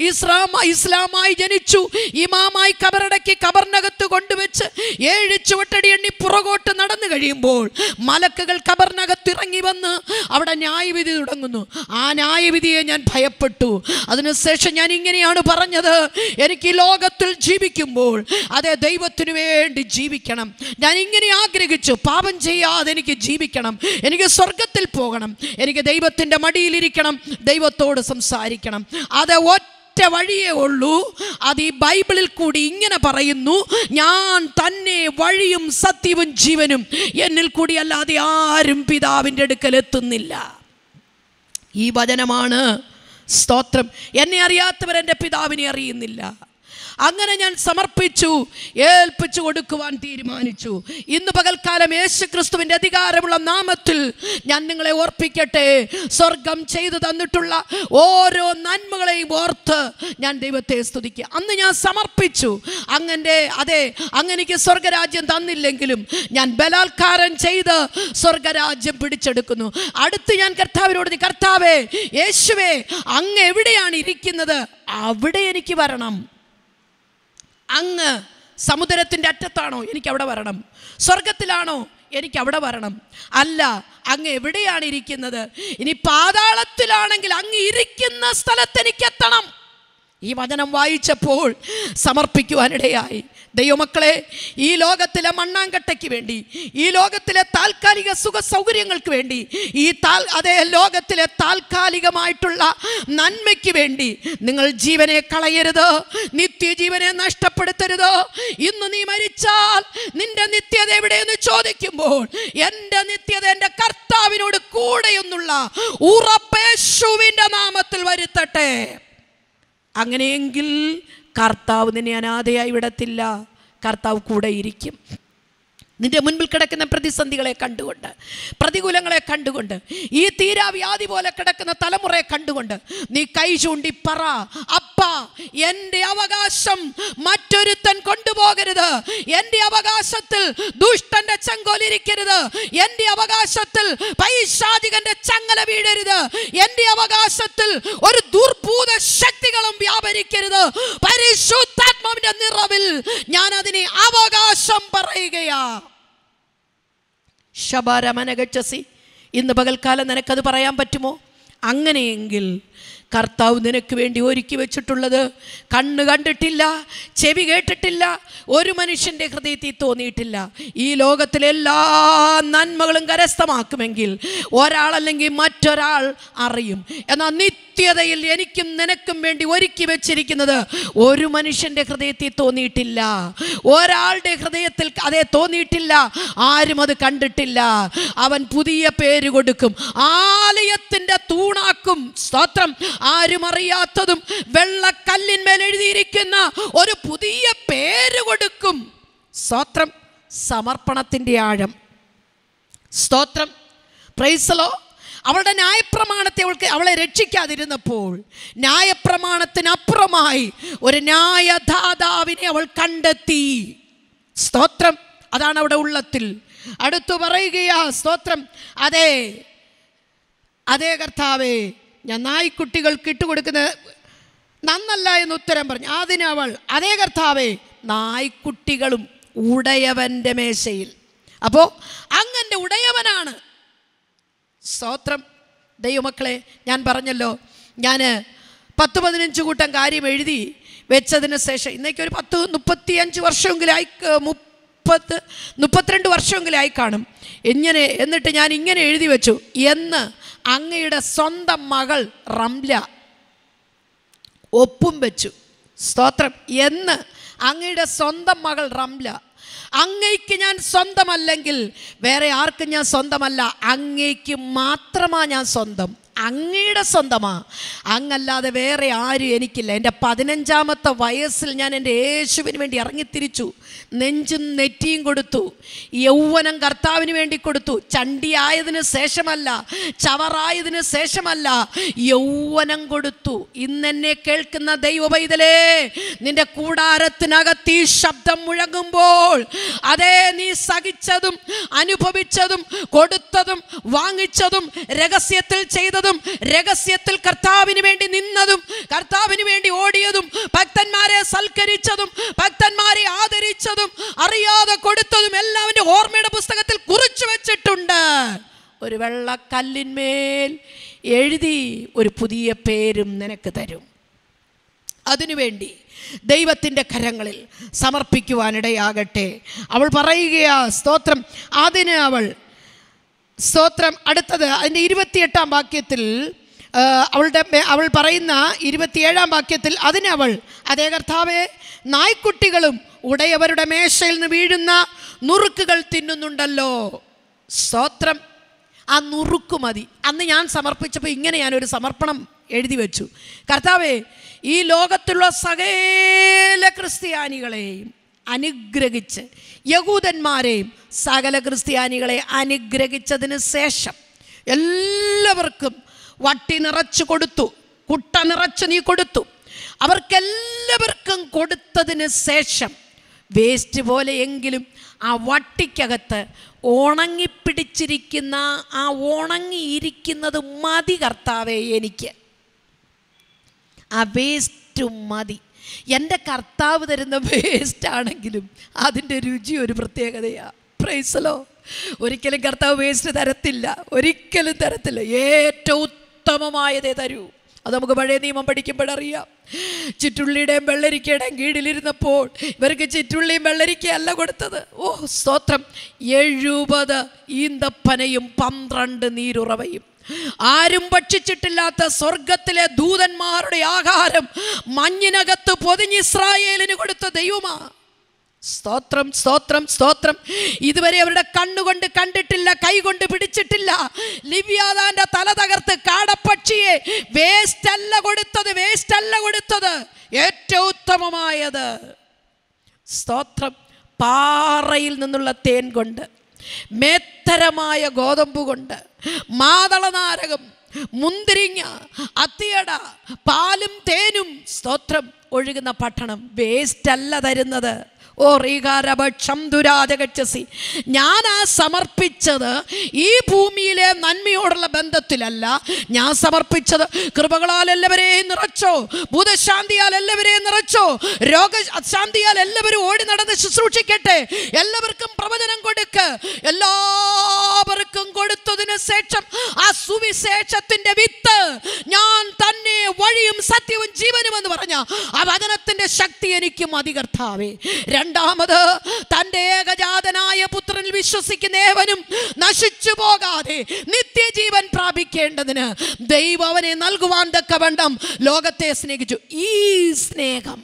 ഇസ്ലാം ഇസ്ലാമായി ജനിച്ചു ഇമാമായി കബറടക്കി കബറിനകത്ത് കൊണ്ടുവച്ച് ഏഴ് ചുവട്ടടി എണ്ണി പുറകോട്ട് നടന്നു കഴിയുമ്പോൾ മലക്കുകൾ കബറിനകത്ത് ഇറങ്ങി വന്ന് അവിടെ ന്യായവിധി തുടങ്ങുന്നു ആ ന്യായവിധിയെ ഞാൻ ഭയപ്പെട്ടു അതിനുശേഷം ഞാൻ ഇങ്ങനെയാണ് പറഞ്ഞത് എനിക്ക് ലോകത്തിൽ ജീവിക്കുമ്പോൾ പറയുമ്പോൾ അതെ ദൈവത്തിനു വേണ്ടി ജീവിക്കണം ഞാൻ ഇങ്ങനെ ആഗ്രഹിച്ചു പാപം ചെയ്യാതെ എനിക്ക് ജീവിക്കണം എനിക്ക് സ്വർഗത്തിൽ പോകണം എനിക്ക് ദൈവത്തിൻ്റെ മടിയിലിരിക്കണം ദൈവത്തോട് സംസാരിക്കണം അത് ഒറ്റ വഴിയേ ഉള്ളൂ അത് ഈ ബൈബിളിൽ കൂടി ഇങ്ങനെ പറയുന്നു ഞാൻ തന്നെ വഴിയും സത്യവും ജീവനും എന്നിൽ കൂടി അല്ലാതെ ആരും പിതാവിൻ്റെ അടുക്കൽ എത്തുന്നില്ല ഈ വചനമാണ് സ്തോത്രം എന്നെ അറിയാത്തവർ എൻ്റെ പിതാവിനെ അറിയുന്നില്ല അങ്ങനെ ഞാൻ സമർപ്പിച്ചു ഏൽപ്പിച്ചു കൊടുക്കുവാൻ തീരുമാനിച്ചു ഇന്ന് പകൽക്കാലം യേശു ക്രിസ്തുവിൻ്റെ അധികാരമുള്ള നാമത്തിൽ ഞാൻ നിങ്ങളെ ഓർപ്പിക്കട്ടെ സ്വർഗം ചെയ്തു തന്നിട്ടുള്ള ഓരോ നന്മകളെയും ഓർത്ത് ഞാൻ ദൈവത്തെ സ്തുതിക്കുക അന്ന് ഞാൻ സമർപ്പിച്ചു അങ്ങൻ്റെ അതെ അങ്ങനെക്ക് സ്വർഗരാജ്യം തന്നില്ലെങ്കിലും ഞാൻ ബലാത്കാരം ചെയ്ത് സ്വർഗരാജ്യം പിടിച്ചെടുക്കുന്നു അടുത്ത് ഞാൻ കർത്താവിനോട് കർത്താവേ യേശുവേ അങ്ങ് എവിടെയാണ് ഇരിക്കുന്നത് അവിടെ എനിക്ക് വരണം അങ്ങ് സമുദ്രത്തിൻ്റെ അറ്റത്താണോ എനിക്ക് അവിടെ വരണം സ്വർഗത്തിലാണോ എനിക്ക് അവിടെ വരണം അല്ല അങ്ങ് എവിടെയാണ് ഇരിക്കുന്നത് ഇനി പാതാളത്തിലാണെങ്കിൽ അങ്ങ് ഇരിക്കുന്ന സ്ഥലത്ത് എനിക്ക് എത്തണം ഈ വചനം വായിച്ചപ്പോൾ സമർപ്പിക്കുവാനിടയായി ദൈവമക്കളെ ഈ ലോകത്തിലെ മണ്ണാങ്കട്ടയ്ക്ക് വേണ്ടി ഈ ലോകത്തിലെ താൽക്കാലിക സുഖ സൗകര്യങ്ങൾക്ക് വേണ്ടി ഈ താൽ അതേ ലോകത്തിലെ താൽക്കാലികമായിട്ടുള്ള നന്മയ്ക്ക് വേണ്ടി നിങ്ങൾ ജീവനെ കളയരുത് നിത്യജീവനെ നഷ്ടപ്പെടുത്തരുത് ഇന്ന് നീ മരിച്ചാൽ നിന്റെ നിത്യത എവിടെയെന്ന് ചോദിക്കുമ്പോൾ എൻ്റെ നിത്യത എൻ്റെ കർത്താവിനോട് കൂടെയെന്നുള്ള ഉറപ്പേശുവിൻ്റെ നാമത്തിൽ വരുത്തട്ടെ അങ്ങനെയെങ്കിൽ കർത്താവ് നിന്നെ അനാഥയായി വിടത്തില്ല കർത്താവ് കൂടെ ഇരിക്കും നിന്റെ മുൻപിൽ കിടക്കുന്ന പ്രതിസന്ധികളെ കണ്ടുകൊണ്ട് പ്രതികൂലങ്ങളെ കണ്ടുകൊണ്ട് ഈ തീരാവ്യാധി പോലെ കിടക്കുന്ന തലമുറയെ കണ്ടുകൊണ്ട് നീ കൈ ചൂണ്ടി പറ അപ്പ എൻ്റെ അവകാശം മറ്റൊരുത്തൻ കൊണ്ടുപോകരുത് എൻ്റെ അവകാശത്തിൽ ദുഷ്ടന്റെ ചെങ്കോലിരിക്കരുത് എൻ്റെ അവകാശത്തിൽ പൈശാചികന്റെ ചങ്ങല വീഴരുത് എൻ്റെ അവകാശത്തിൽ ഒരു ദുർഭൂത ശക്തികളും വ്യാപരിക്കരുത് പരിശുദ്ധ ആത്മാവിന്റെ നിറവിൽ ഞാൻ അതിനെ അവകാശം പറയുകയാ ശബാരമനഗച്ചസി ഇന്ന് പകൽക്കാലം നിനക്കത് പറയാൻ പറ്റുമോ അങ്ങനെയെങ്കിൽ കർത്താവ് നിനക്ക് വേണ്ടി ഒരുക്കി വെച്ചിട്ടുള്ളത് കണ്ണ് കണ്ടിട്ടില്ല ചെവി കേട്ടിട്ടില്ല ഒരു മനുഷ്യൻ്റെ ഹൃദയത്തിൽ തോന്നിയിട്ടില്ല ഈ ലോകത്തിലെല്ലാ നന്മകളും കരസ്ഥമാക്കുമെങ്കിൽ ഒരാളല്ലെങ്കിൽ മറ്റൊരാൾ അറിയും എന്നാൽ നിത്യതയിൽ എനിക്കും നിനക്കും വേണ്ടി ഒരുക്കി വെച്ചിരിക്കുന്നത് ഒരു മനുഷ്യൻ്റെ ഹൃദയത്തിൽ തോന്നിയിട്ടില്ല ഒരാളുടെ ഹൃദയത്തിൽ അതേ തോന്നിയിട്ടില്ല ആരും അത് കണ്ടിട്ടില്ല അവൻ പുതിയ പേര് കൊടുക്കും ആലയത്തിൻ്റെ തൂണാക്കും സ്തോത്രം ആരും അറിയാത്തതും വെള്ളക്കല്ലിന്മേൽ എഴുതിയിരിക്കുന്ന ഒരു പുതിയ പേര് കൊടുക്കും സ്തോത്രം സമർപ്പണത്തിൻ്റെ ആഴം സ്തോത്രം പ്രൈസലോ അവളുടെ ന്യായപ്രമാണത്തെ അവൾക്ക് അവളെ രക്ഷിക്കാതിരുന്നപ്പോൾ ന്യായപ്രമാണത്തിനപ്പുറമായി ഒരു ന്യായദാതാവിനെ അവൾ കണ്ടെത്തി സ്തോത്രം അതാണ് അവിടെ ഉള്ളത്തിൽ അടുത്തു പറയുകയാ സ്തോത്രം അതെ അതേ കർത്താവേ ഞാൻ നായ്ക്കുട്ടികൾക്ക് ഇട്ടുകൊടുക്കുന്ന നന്നല്ല എന്ന് ഉത്തരം പറഞ്ഞു അതിനവൾ അതേ കർത്താവേ നായ്ക്കുട്ടികളും ഉടയവൻ്റെ മേശയിൽ അപ്പോൾ അങ്ങൻ്റെ ഉടയവനാണ് സ്തോത്രം ദൈവമക്കളെ ഞാൻ പറഞ്ഞല്ലോ ഞാൻ പത്ത് പതിനഞ്ച് കൂട്ടം കാര്യം എഴുതി വെച്ചതിന് ശേഷം ഇന്നേക്ക് ഒരു പത്ത് മുപ്പത്തി അഞ്ച് വർഷമെങ്കിലായി മുപ്പത്ത് മുപ്പത്തിരണ്ട് വർഷമെങ്കിലായി കാണും ഇങ്ങനെ എന്നിട്ട് ഞാൻ ഇങ്ങനെ എഴുതി വെച്ചു എന്ന് അങ്ങയുടെ സ്വന്തം മകൾ റംല ഒപ്പും വെച്ചു സ്തോത്രം എന്ന് അങ്ങയുടെ സ്വന്തം മകൾ റംല അങ്ങയ്ക്ക് ഞാൻ സ്വന്തമല്ലെങ്കിൽ വേറെ ആർക്കും ഞാൻ സ്വന്തമല്ല അങ്ങയ്ക്ക് മാത്രമാണ് ഞാൻ സ്വന്തം അങ്ങയുടെ സ്വന്തമാണ് അങ്ങല്ലാതെ വേറെ ആരും എനിക്കില്ല എൻ്റെ പതിനഞ്ചാമത്തെ വയസ്സിൽ ഞാൻ എൻ്റെ യേശുവിന് വേണ്ടി ഇറങ്ങിത്തിരിച്ചു നെഞ്ചും നെറ്റിയും കൊടുത്തു യൗവനം കർത്താവിന് വേണ്ടി കൊടുത്തു ചണ്ടിയായതിന് ശേഷമല്ല ചവറായതിന് ശേഷമല്ല യൗവനം കൊടുത്തു ഇന്നെന്നെ കേൾക്കുന്ന ദൈവവൈതലേ നിന്റെ കൂടാരത്തിനകത്ത് ഈ ശബ്ദം മുഴങ്ങുമ്പോൾ അതേ നീ സഹിച്ചതും അനുഭവിച്ചതും കൊടുത്തതും വാങ്ങിച്ചതും രഹസ്യത്തിൽ ചെയ്തതും നിന്നതും രഹസ്യത്തിൽ കർത്താവിന് വേണ്ടി നിന്നതും കർത്താവിന് വേണ്ടി ഓടിയതും ഭക്തന്മാരെ സൽക്കരിച്ചതും ഭക്തന്മാരെ ആദരിച്ചതും അറിയാതെ കൊടുത്തതും എല്ലാം ഓർമ്മയുടെ പുസ്തകത്തിൽ കുറിച്ചു വെച്ചിട്ടുണ്ട് ഒരു വെള്ളക്കല്ലിന്മേൽ എഴുതി ഒരു പുതിയ പേരും നിനക്ക് തരും അതിനുവേണ്ടി ദൈവത്തിൻ്റെ കരങ്ങളിൽ സമർപ്പിക്കുവാനിടയാകട്ടെ അവൾ പറയുകയാ സ്തോത്രം അതിന് അവൾ സ്തോത്രം അടുത്തത് അതിൻ്റെ ഇരുപത്തിയെട്ടാം വാക്യത്തിൽ അവളുടെ അവൾ പറയുന്ന ഇരുപത്തിയേഴാം വാക്യത്തിൽ അതിനവൾ അതേ കർത്താവെ നായ്ക്കുട്ടികളും ഉടയവരുടെ മേശയിൽ നിന്ന് വീഴുന്ന നുറുക്കുകൾ തിന്നുന്നുണ്ടല്ലോ സ്തോത്രം ആ നുറുക്ക് മതി അന്ന് ഞാൻ സമർപ്പിച്ചപ്പോൾ ഇങ്ങനെ ഞാനൊരു സമർപ്പണം എഴുതി വെച്ചു കർത്താവേ ഈ ലോകത്തുള്ള സകല ക്രിസ്ത്യാനികളെയും അനുഗ്രഹിച്ച് യഹൂദന്മാരെയും സകല ക്രിസ്ത്യാനികളെ അനുഗ്രഹിച്ചതിന് ശേഷം എല്ലാവർക്കും വട്ടി നിറച്ചു കൊടുത്തു കുട്ട നിറച്ച് നീ കൊടുത്തു അവർക്കെല്ലാവർക്കും കൊടുത്തതിന് ശേഷം വേസ്റ്റ് പോലെയെങ്കിലും ആ വട്ടിക്കകത്ത് ഉണങ്ങിപ്പിടിച്ചിരിക്കുന്ന ആ ഉണങ്ങിയിരിക്കുന്നത് മതി കർത്താവേ എനിക്ക് ആ വേസ്റ്റ് മതി എൻ്റെ കർത്താവ് തരുന്ന വേസ്റ്റ് ആണെങ്കിലും അതിൻ്റെ രുചി ഒരു പ്രത്യേകതയാണ് പ്രൈസലോ ഒരിക്കലും കർത്താവ് വേസ്റ്റ് തരത്തില്ല ഒരിക്കലും തരത്തില്ല ഏറ്റവും ഉത്തമമായതേ തരൂ അത് നമുക്ക് പഴയ നിയമം പഠിക്കുമ്പോഴറിയാം ചുറ്റുള്ളിയുടെയും വെള്ളരിക്കയുടെയും കീഴിലിരുന്നപ്പോൾ ഇവർക്ക് ചുറ്റുള്ളിയും വെള്ളരിക്കയല്ല കൊടുത്തത് ഓ സ്തോത്രം എഴുപത് ഈന്തപ്പനയും പന്ത്രണ്ട് നീരുറവയും ആരും ഭക്ഷിച്ചിട്ടില്ലാത്ത സ്വർഗത്തിലെ ദൂതന്മാരുടെ ആഹാരം മഞ്ഞിനകത്ത് പൊതിഞ്ഞ് ഇസ്രായേലിന് കൊടുത്ത ദൈവമാ സ്തോത്രം സ്തോത്രം സ്തോത്രം ഇതുവരെ അവരുടെ കണ്ണുകൊണ്ട് കണ്ടിട്ടില്ല കൈകൊണ്ട് പിടിച്ചിട്ടില്ല ലിവ്യാദാന്റെ തല തകർത്ത് കാടപ്പക്ഷിയെ വേസ്റ്റ് അല്ല കൊടുത്തത് വേസ്റ്റ് അല്ല കൊടുത്തത് ഏറ്റവും ഉത്തമമായത് സ്തോത്രം പാറയിൽ നിന്നുള്ള തേൻ കൊണ്ട് മേത്തരമായ ഗോതമ്പ് കൊണ്ട് മാതളനാരകം മുന്തിരിങ്ങ അത്തിയട പാലും തേനും സ്തോത്രം ഒഴുകുന്ന പട്ടണം വേസ്റ്റല്ല തരുന്നത് ഓ റീകാരപക്ഷംതുരാജകച്ചസി ഞാൻ ആ സമർപ്പിച്ചത് ഈ ഭൂമിയിലെ നന്മയോടുള്ള ബന്ധത്തിലല്ല ഞാൻ സമർപ്പിച്ചത് കൃപകളാൽ എല്ലാവരെയും നിറച്ചോ ഭൂതശാന്തിയാൽ എല്ലാവരെയും നിറച്ചോ രോഗശാന്തിയാൽ എല്ലാവരും ഓടി നടന്ന് ശുശ്രൂഷിക്കട്ടെ എല്ലാവർക്കും പ്രവചനം കൊടുക്ക് എല്ലാവർക്കും കൊടുത്തതിന് ശേഷം ആ സുവിശേഷത്തിന്റെ വിത്ത് ഞാൻ തന്നെ വഴിയും സത്യവും ജീവനും എന്ന് പറഞ്ഞ ആ വചനത്തിന്റെ ശക്തി എനിക്കും അധികർത്താവേ രണ്ട് രണ്ടാമത് തൻ്റെ ഏകജാതനായ പുത്രനിൽ വിശ്വസിക്കുന്ന ഏവനും നശിച്ചു പോകാതെ നിത്യജീവൻ പ്രാപിക്കേണ്ടതിന് ദൈവം അവനെ നൽകുവാൻ തക്കവണ്ണം ലോകത്തെ സ്നേഹിച്ചു ഈ സ്നേഹം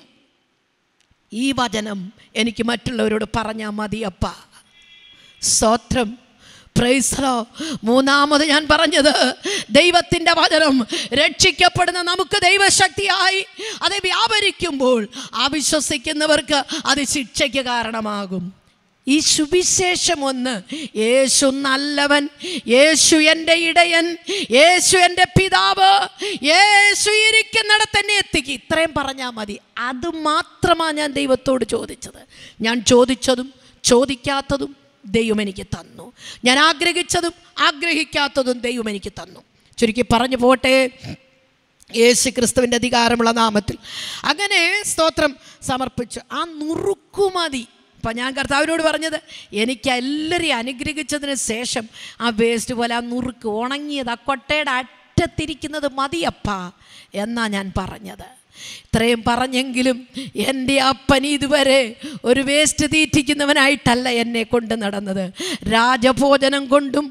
ഈ വചനം എനിക്ക് മറ്റുള്ളവരോട് പറഞ്ഞാൽ മതിയപ്പ സ്തോത്രം പ്രൈസറോ മൂന്നാമത് ഞാൻ പറഞ്ഞത് ദൈവത്തിൻ്റെ വചനം രക്ഷിക്കപ്പെടുന്ന നമുക്ക് ദൈവശക്തിയായി അത് വ്യാപരിക്കുമ്പോൾ അവിശ്വസിക്കുന്നവർക്ക് അത് ശിക്ഷയ്ക്ക് കാരണമാകും ഈ സുവിശേഷം ഒന്ന് യേശു നല്ലവൻ യേശു എൻ്റെ ഇടയൻ യേശു എൻ്റെ പിതാവ് യേശു ഇരിക്കുന്നിടത്ത് തന്നെ എത്തിക്കുക ഇത്രയും പറഞ്ഞാൽ മതി അത് മാത്രമാണ് ഞാൻ ദൈവത്തോട് ചോദിച്ചത് ഞാൻ ചോദിച്ചതും ചോദിക്കാത്തതും ദൈവം എനിക്ക് തന്നു ഞാൻ ആഗ്രഹിച്ചതും ആഗ്രഹിക്കാത്തതും ദൈവം എനിക്ക് തന്നു ചുരുക്കി പറഞ്ഞു പോട്ടെ യേശു ക്രിസ്തുവിൻ്റെ അധികാരമുള്ള നാമത്തിൽ അങ്ങനെ സ്തോത്രം സമർപ്പിച്ചു ആ നുറുക്കുമതി ഇപ്പം ഞാൻ കർത്താവിനോട് പറഞ്ഞത് എനിക്ക് എല്ലാവരെയും അനുഗ്രഹിച്ചതിന് ശേഷം ആ വേസ്റ്റ് പോലെ ആ നുറുക്ക് ഉണങ്ങിയത് ആ കൊട്ടയുടെ അറ്റത്തിരിക്കുന്നത് മതിയപ്പാ എന്നാ ഞാൻ പറഞ്ഞത് ഇത്രയും പറഞ്ഞെങ്കിലും എൻ്റെ അപ്പൻ ഇതുവരെ ഒരു വേസ്റ്റ് തീറ്റിക്കുന്നവനായിട്ടല്ല എന്നെ കൊണ്ട് നടന്നത് രാജഭോജനം കൊണ്ടും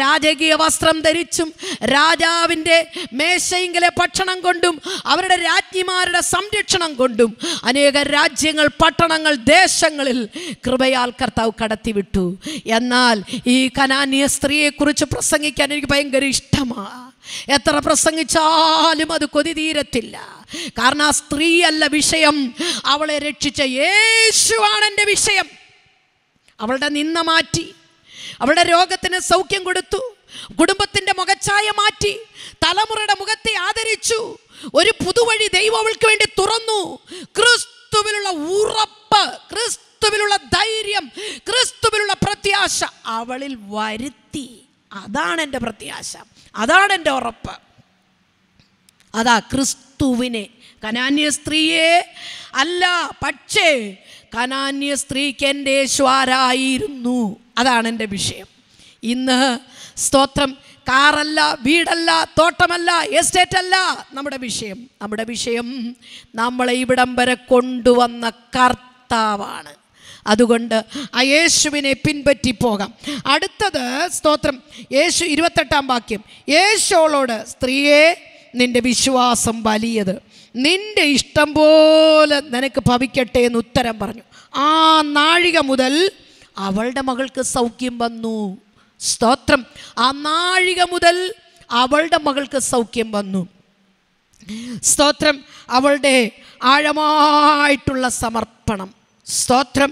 രാജകീയ വസ്ത്രം ധരിച്ചും രാജാവിൻ്റെ മേശയിങ്കിലെ ഭക്ഷണം കൊണ്ടും അവരുടെ രാജ്ഞിമാരുടെ സംരക്ഷണം കൊണ്ടും അനേക രാജ്യങ്ങൾ പട്ടണങ്ങൾ ദേശങ്ങളിൽ കൃപയാൽ കർത്താവ് കടത്തിവിട്ടു എന്നാൽ ഈ കനാനിയ സ്ത്രീയെക്കുറിച്ച് പ്രസംഗിക്കാൻ എനിക്ക് ഭയങ്കര ഇഷ്ടമാണ് എത്ര പ്രസംഗിച്ചാലും അത് കൊതി തീരത്തില്ല കാരണം ആ സ്ത്രീയല്ല വിഷയം അവളെ രക്ഷിച്ച യേശുവാണ് എൻ്റെ വിഷയം അവളുടെ നിന്ന മാറ്റി അവളുടെ രോഗത്തിന് സൗഖ്യം കൊടുത്തു കുടുംബത്തിൻ്റെ മുഖച്ഛായ മാറ്റി തലമുറയുടെ മുഖത്തെ ആദരിച്ചു ഒരു പുതുവഴി ദൈവം അവൾക്ക് വേണ്ടി തുറന്നു ക്രിസ്തുവിലുള്ള ഉറപ്പ് ക്രിസ്തുവിലുള്ള ധൈര്യം ക്രിസ്തുവിലുള്ള പ്രത്യാശ അവളിൽ വരുത്തി അതാണ് എൻ്റെ പ്രത്യാശം അതാണ് എൻ്റെ ഉറപ്പ് അതാ ക്രിസ്തുവിനെ കനാന്യ സ്ത്രീയെ അല്ല പക്ഷേ കനാന്യ സ്ത്രീക്ക് എൻ്റെ ശ്വാരായിരുന്നു അതാണ് എൻ്റെ വിഷയം ഇന്ന് സ്തോത്രം കാറല്ല വീടല്ല തോട്ടമല്ല എസ്റ്റേറ്റ് അല്ല നമ്മുടെ വിഷയം നമ്മുടെ വിഷയം നമ്മളെ ഇവിടം വരെ കൊണ്ടുവന്ന കർത്താവാണ് അതുകൊണ്ട് ആ യേശുവിനെ പിൻപറ്റി പോകാം അടുത്തത് സ്തോത്രം യേശു ഇരുപത്തെട്ടാം വാക്യം യേശോളോട് സ്ത്രീയെ നിന്റെ വിശ്വാസം വലിയത് നിന്റെ ഇഷ്ടം പോലെ നിനക്ക് ഭവിക്കട്ടെ എന്ന് ഉത്തരം പറഞ്ഞു ആ നാഴിക മുതൽ അവളുടെ മകൾക്ക് സൗഖ്യം വന്നു സ്തോത്രം ആ നാഴിക മുതൽ അവളുടെ മകൾക്ക് സൗഖ്യം വന്നു സ്തോത്രം അവളുടെ ആഴമായിട്ടുള്ള സമർപ്പണം സ്തോത്രം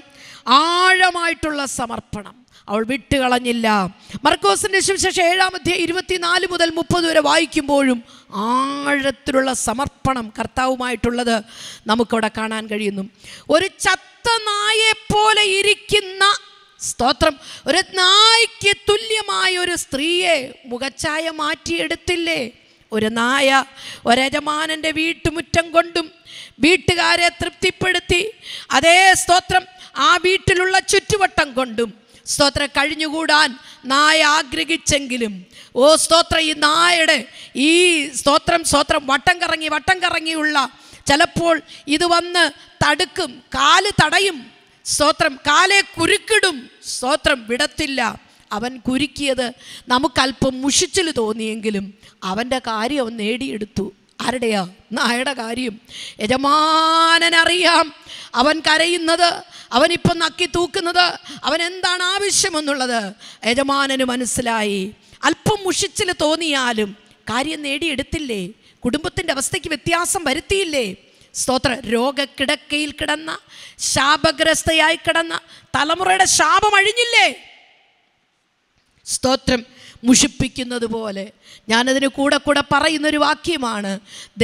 ആഴമായിട്ടുള്ള സമർപ്പണം അവൾ വിട്ടുകളഞ്ഞില്ല മർക്കോസിൻ്റെ ശിവശേഷം ഏഴാമത്തെ ഇരുപത്തിനാല് മുതൽ മുപ്പത് വരെ വായിക്കുമ്പോഴും ആഴത്തിലുള്ള സമർപ്പണം കർത്താവുമായിട്ടുള്ളത് നമുക്കവിടെ കാണാൻ കഴിയുന്നു ഒരു ചത്ത നായെപ്പോലെ ഇരിക്കുന്ന സ്തോത്രം ഒരു നായ്ക്ക് തുല്യമായ ഒരു സ്ത്രീയെ മുഖച്ഛായ മാറ്റിയെടുത്തില്ലേ ഒരു നായ ഒരജമാനൻ്റെ വീട്ടുമുറ്റം കൊണ്ടും വീട്ടുകാരെ തൃപ്തിപ്പെടുത്തി അതേ സ്തോത്രം ആ വീട്ടിലുള്ള ചുറ്റുവട്ടം കൊണ്ടും സ്തോത്ര കഴിഞ്ഞുകൂടാൻ നായ ആഗ്രഹിച്ചെങ്കിലും ഓ സ്തോത്ര ഈ നായയുടെ ഈ സ്തോത്രം സ്തോത്രം വട്ടം കറങ്ങി വട്ടം കറങ്ങിയുള്ള ചിലപ്പോൾ ഇത് വന്ന് തടുക്കും കാല് തടയും സ്തോത്രം കാലെ കുരുക്കിടും സ്തോത്രം വിടത്തില്ല അവൻ കുരുക്കിയത് നമുക്കല്പം മുഷിച്ചിൽ തോന്നിയെങ്കിലും അവൻ്റെ കാര്യം അവൻ നേടിയെടുത്തു ആരുടെയാ നായയുടെ കാര്യം യജമാനനറിയാം അവൻ കരയുന്നത് അവനിപ്പം നക്കി തൂക്കുന്നത് അവൻ എന്താണ് ആവശ്യമെന്നുള്ളത് യജമാനന് മനസ്സിലായി അല്പം മുഷിച്ചിൽ തോന്നിയാലും കാര്യം നേടിയെടുത്തില്ലേ കുടുംബത്തിൻ്റെ അവസ്ഥയ്ക്ക് വ്യത്യാസം വരുത്തിയില്ലേ സ്തോത്ര രോഗക്കിടക്കയിൽ കിടന്ന ശാപഗ്രസ്തയായി കിടന്ന തലമുറയുടെ ശാപം അഴിഞ്ഞില്ലേ സ്തോത്രം മുഷിപ്പിക്കുന്നത് പോലെ ഞാനതിന് കൂടെ കൂടെ പറയുന്നൊരു വാക്യമാണ്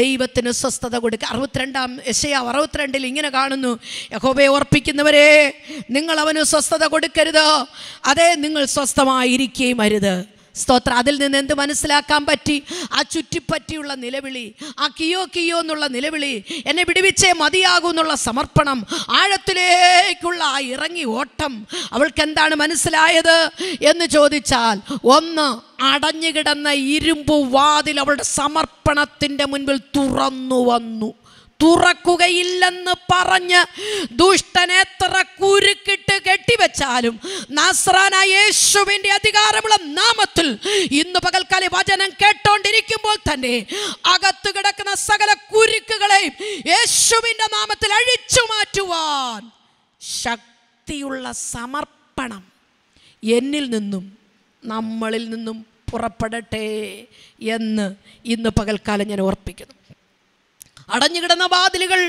ദൈവത്തിന് സ്വസ്ഥത കൊടുക്കുക അറുപത്തിരണ്ടാം യശയാവ് അറുപത്തിരണ്ടിൽ ഇങ്ങനെ കാണുന്നു യഹോബയെ ഓർപ്പിക്കുന്നവരെ നിങ്ങൾ അവന് സ്വസ്ഥത കൊടുക്കരുത് അതെ നിങ്ങൾ സ്വസ്ഥമായിരിക്കുകയും അരുത് സ്തോത്ര അതിൽ നിന്ന് എന്ത് മനസ്സിലാക്കാൻ പറ്റി ആ ചുറ്റിപ്പറ്റിയുള്ള നിലവിളി ആ കിയോ കിയോ എന്നുള്ള നിലവിളി എന്നെ വിടുവിച്ചേ മതിയാകൂ എന്നുള്ള സമർപ്പണം ആഴത്തിലേക്കുള്ള ആ ഇറങ്ങി ഓട്ടം അവൾക്ക് എന്താണ് മനസ്സിലായത് എന്ന് ചോദിച്ചാൽ ഒന്ന് അടഞ്ഞുകിടന്ന ഇരുമ്പ് വാതിൽ അവളുടെ സമർപ്പണത്തിൻ്റെ മുൻപിൽ തുറന്നു വന്നു തുറക്കുകയില്ലെന്ന് പറഞ്ഞ് ദുഷ്ടനെത്ര കുരുക്കിട്ട് കെട്ടിവെച്ചാലും നാസ്രാന യേശുവിൻ്റെ അധികാരമുള്ള നാമത്തിൽ ഇന്ന് പകൽക്കാലി വചനം കേട്ടോണ്ടിരിക്കുമ്പോൾ തന്നെ അകത്ത് കിടക്കുന്ന സകല കുരുക്കുകളെയും യേശുവിൻ്റെ നാമത്തിൽ അഴിച്ചു മാറ്റുവാൻ ശക്തിയുള്ള സമർപ്പണം എന്നിൽ നിന്നും നമ്മളിൽ നിന്നും പുറപ്പെടട്ടെ എന്ന് ഇന്ന് പകൽക്കാലം ഞാൻ ഓർപ്പിക്കുന്നു അടഞ്ഞുകിടന്ന വാതിലുകൾ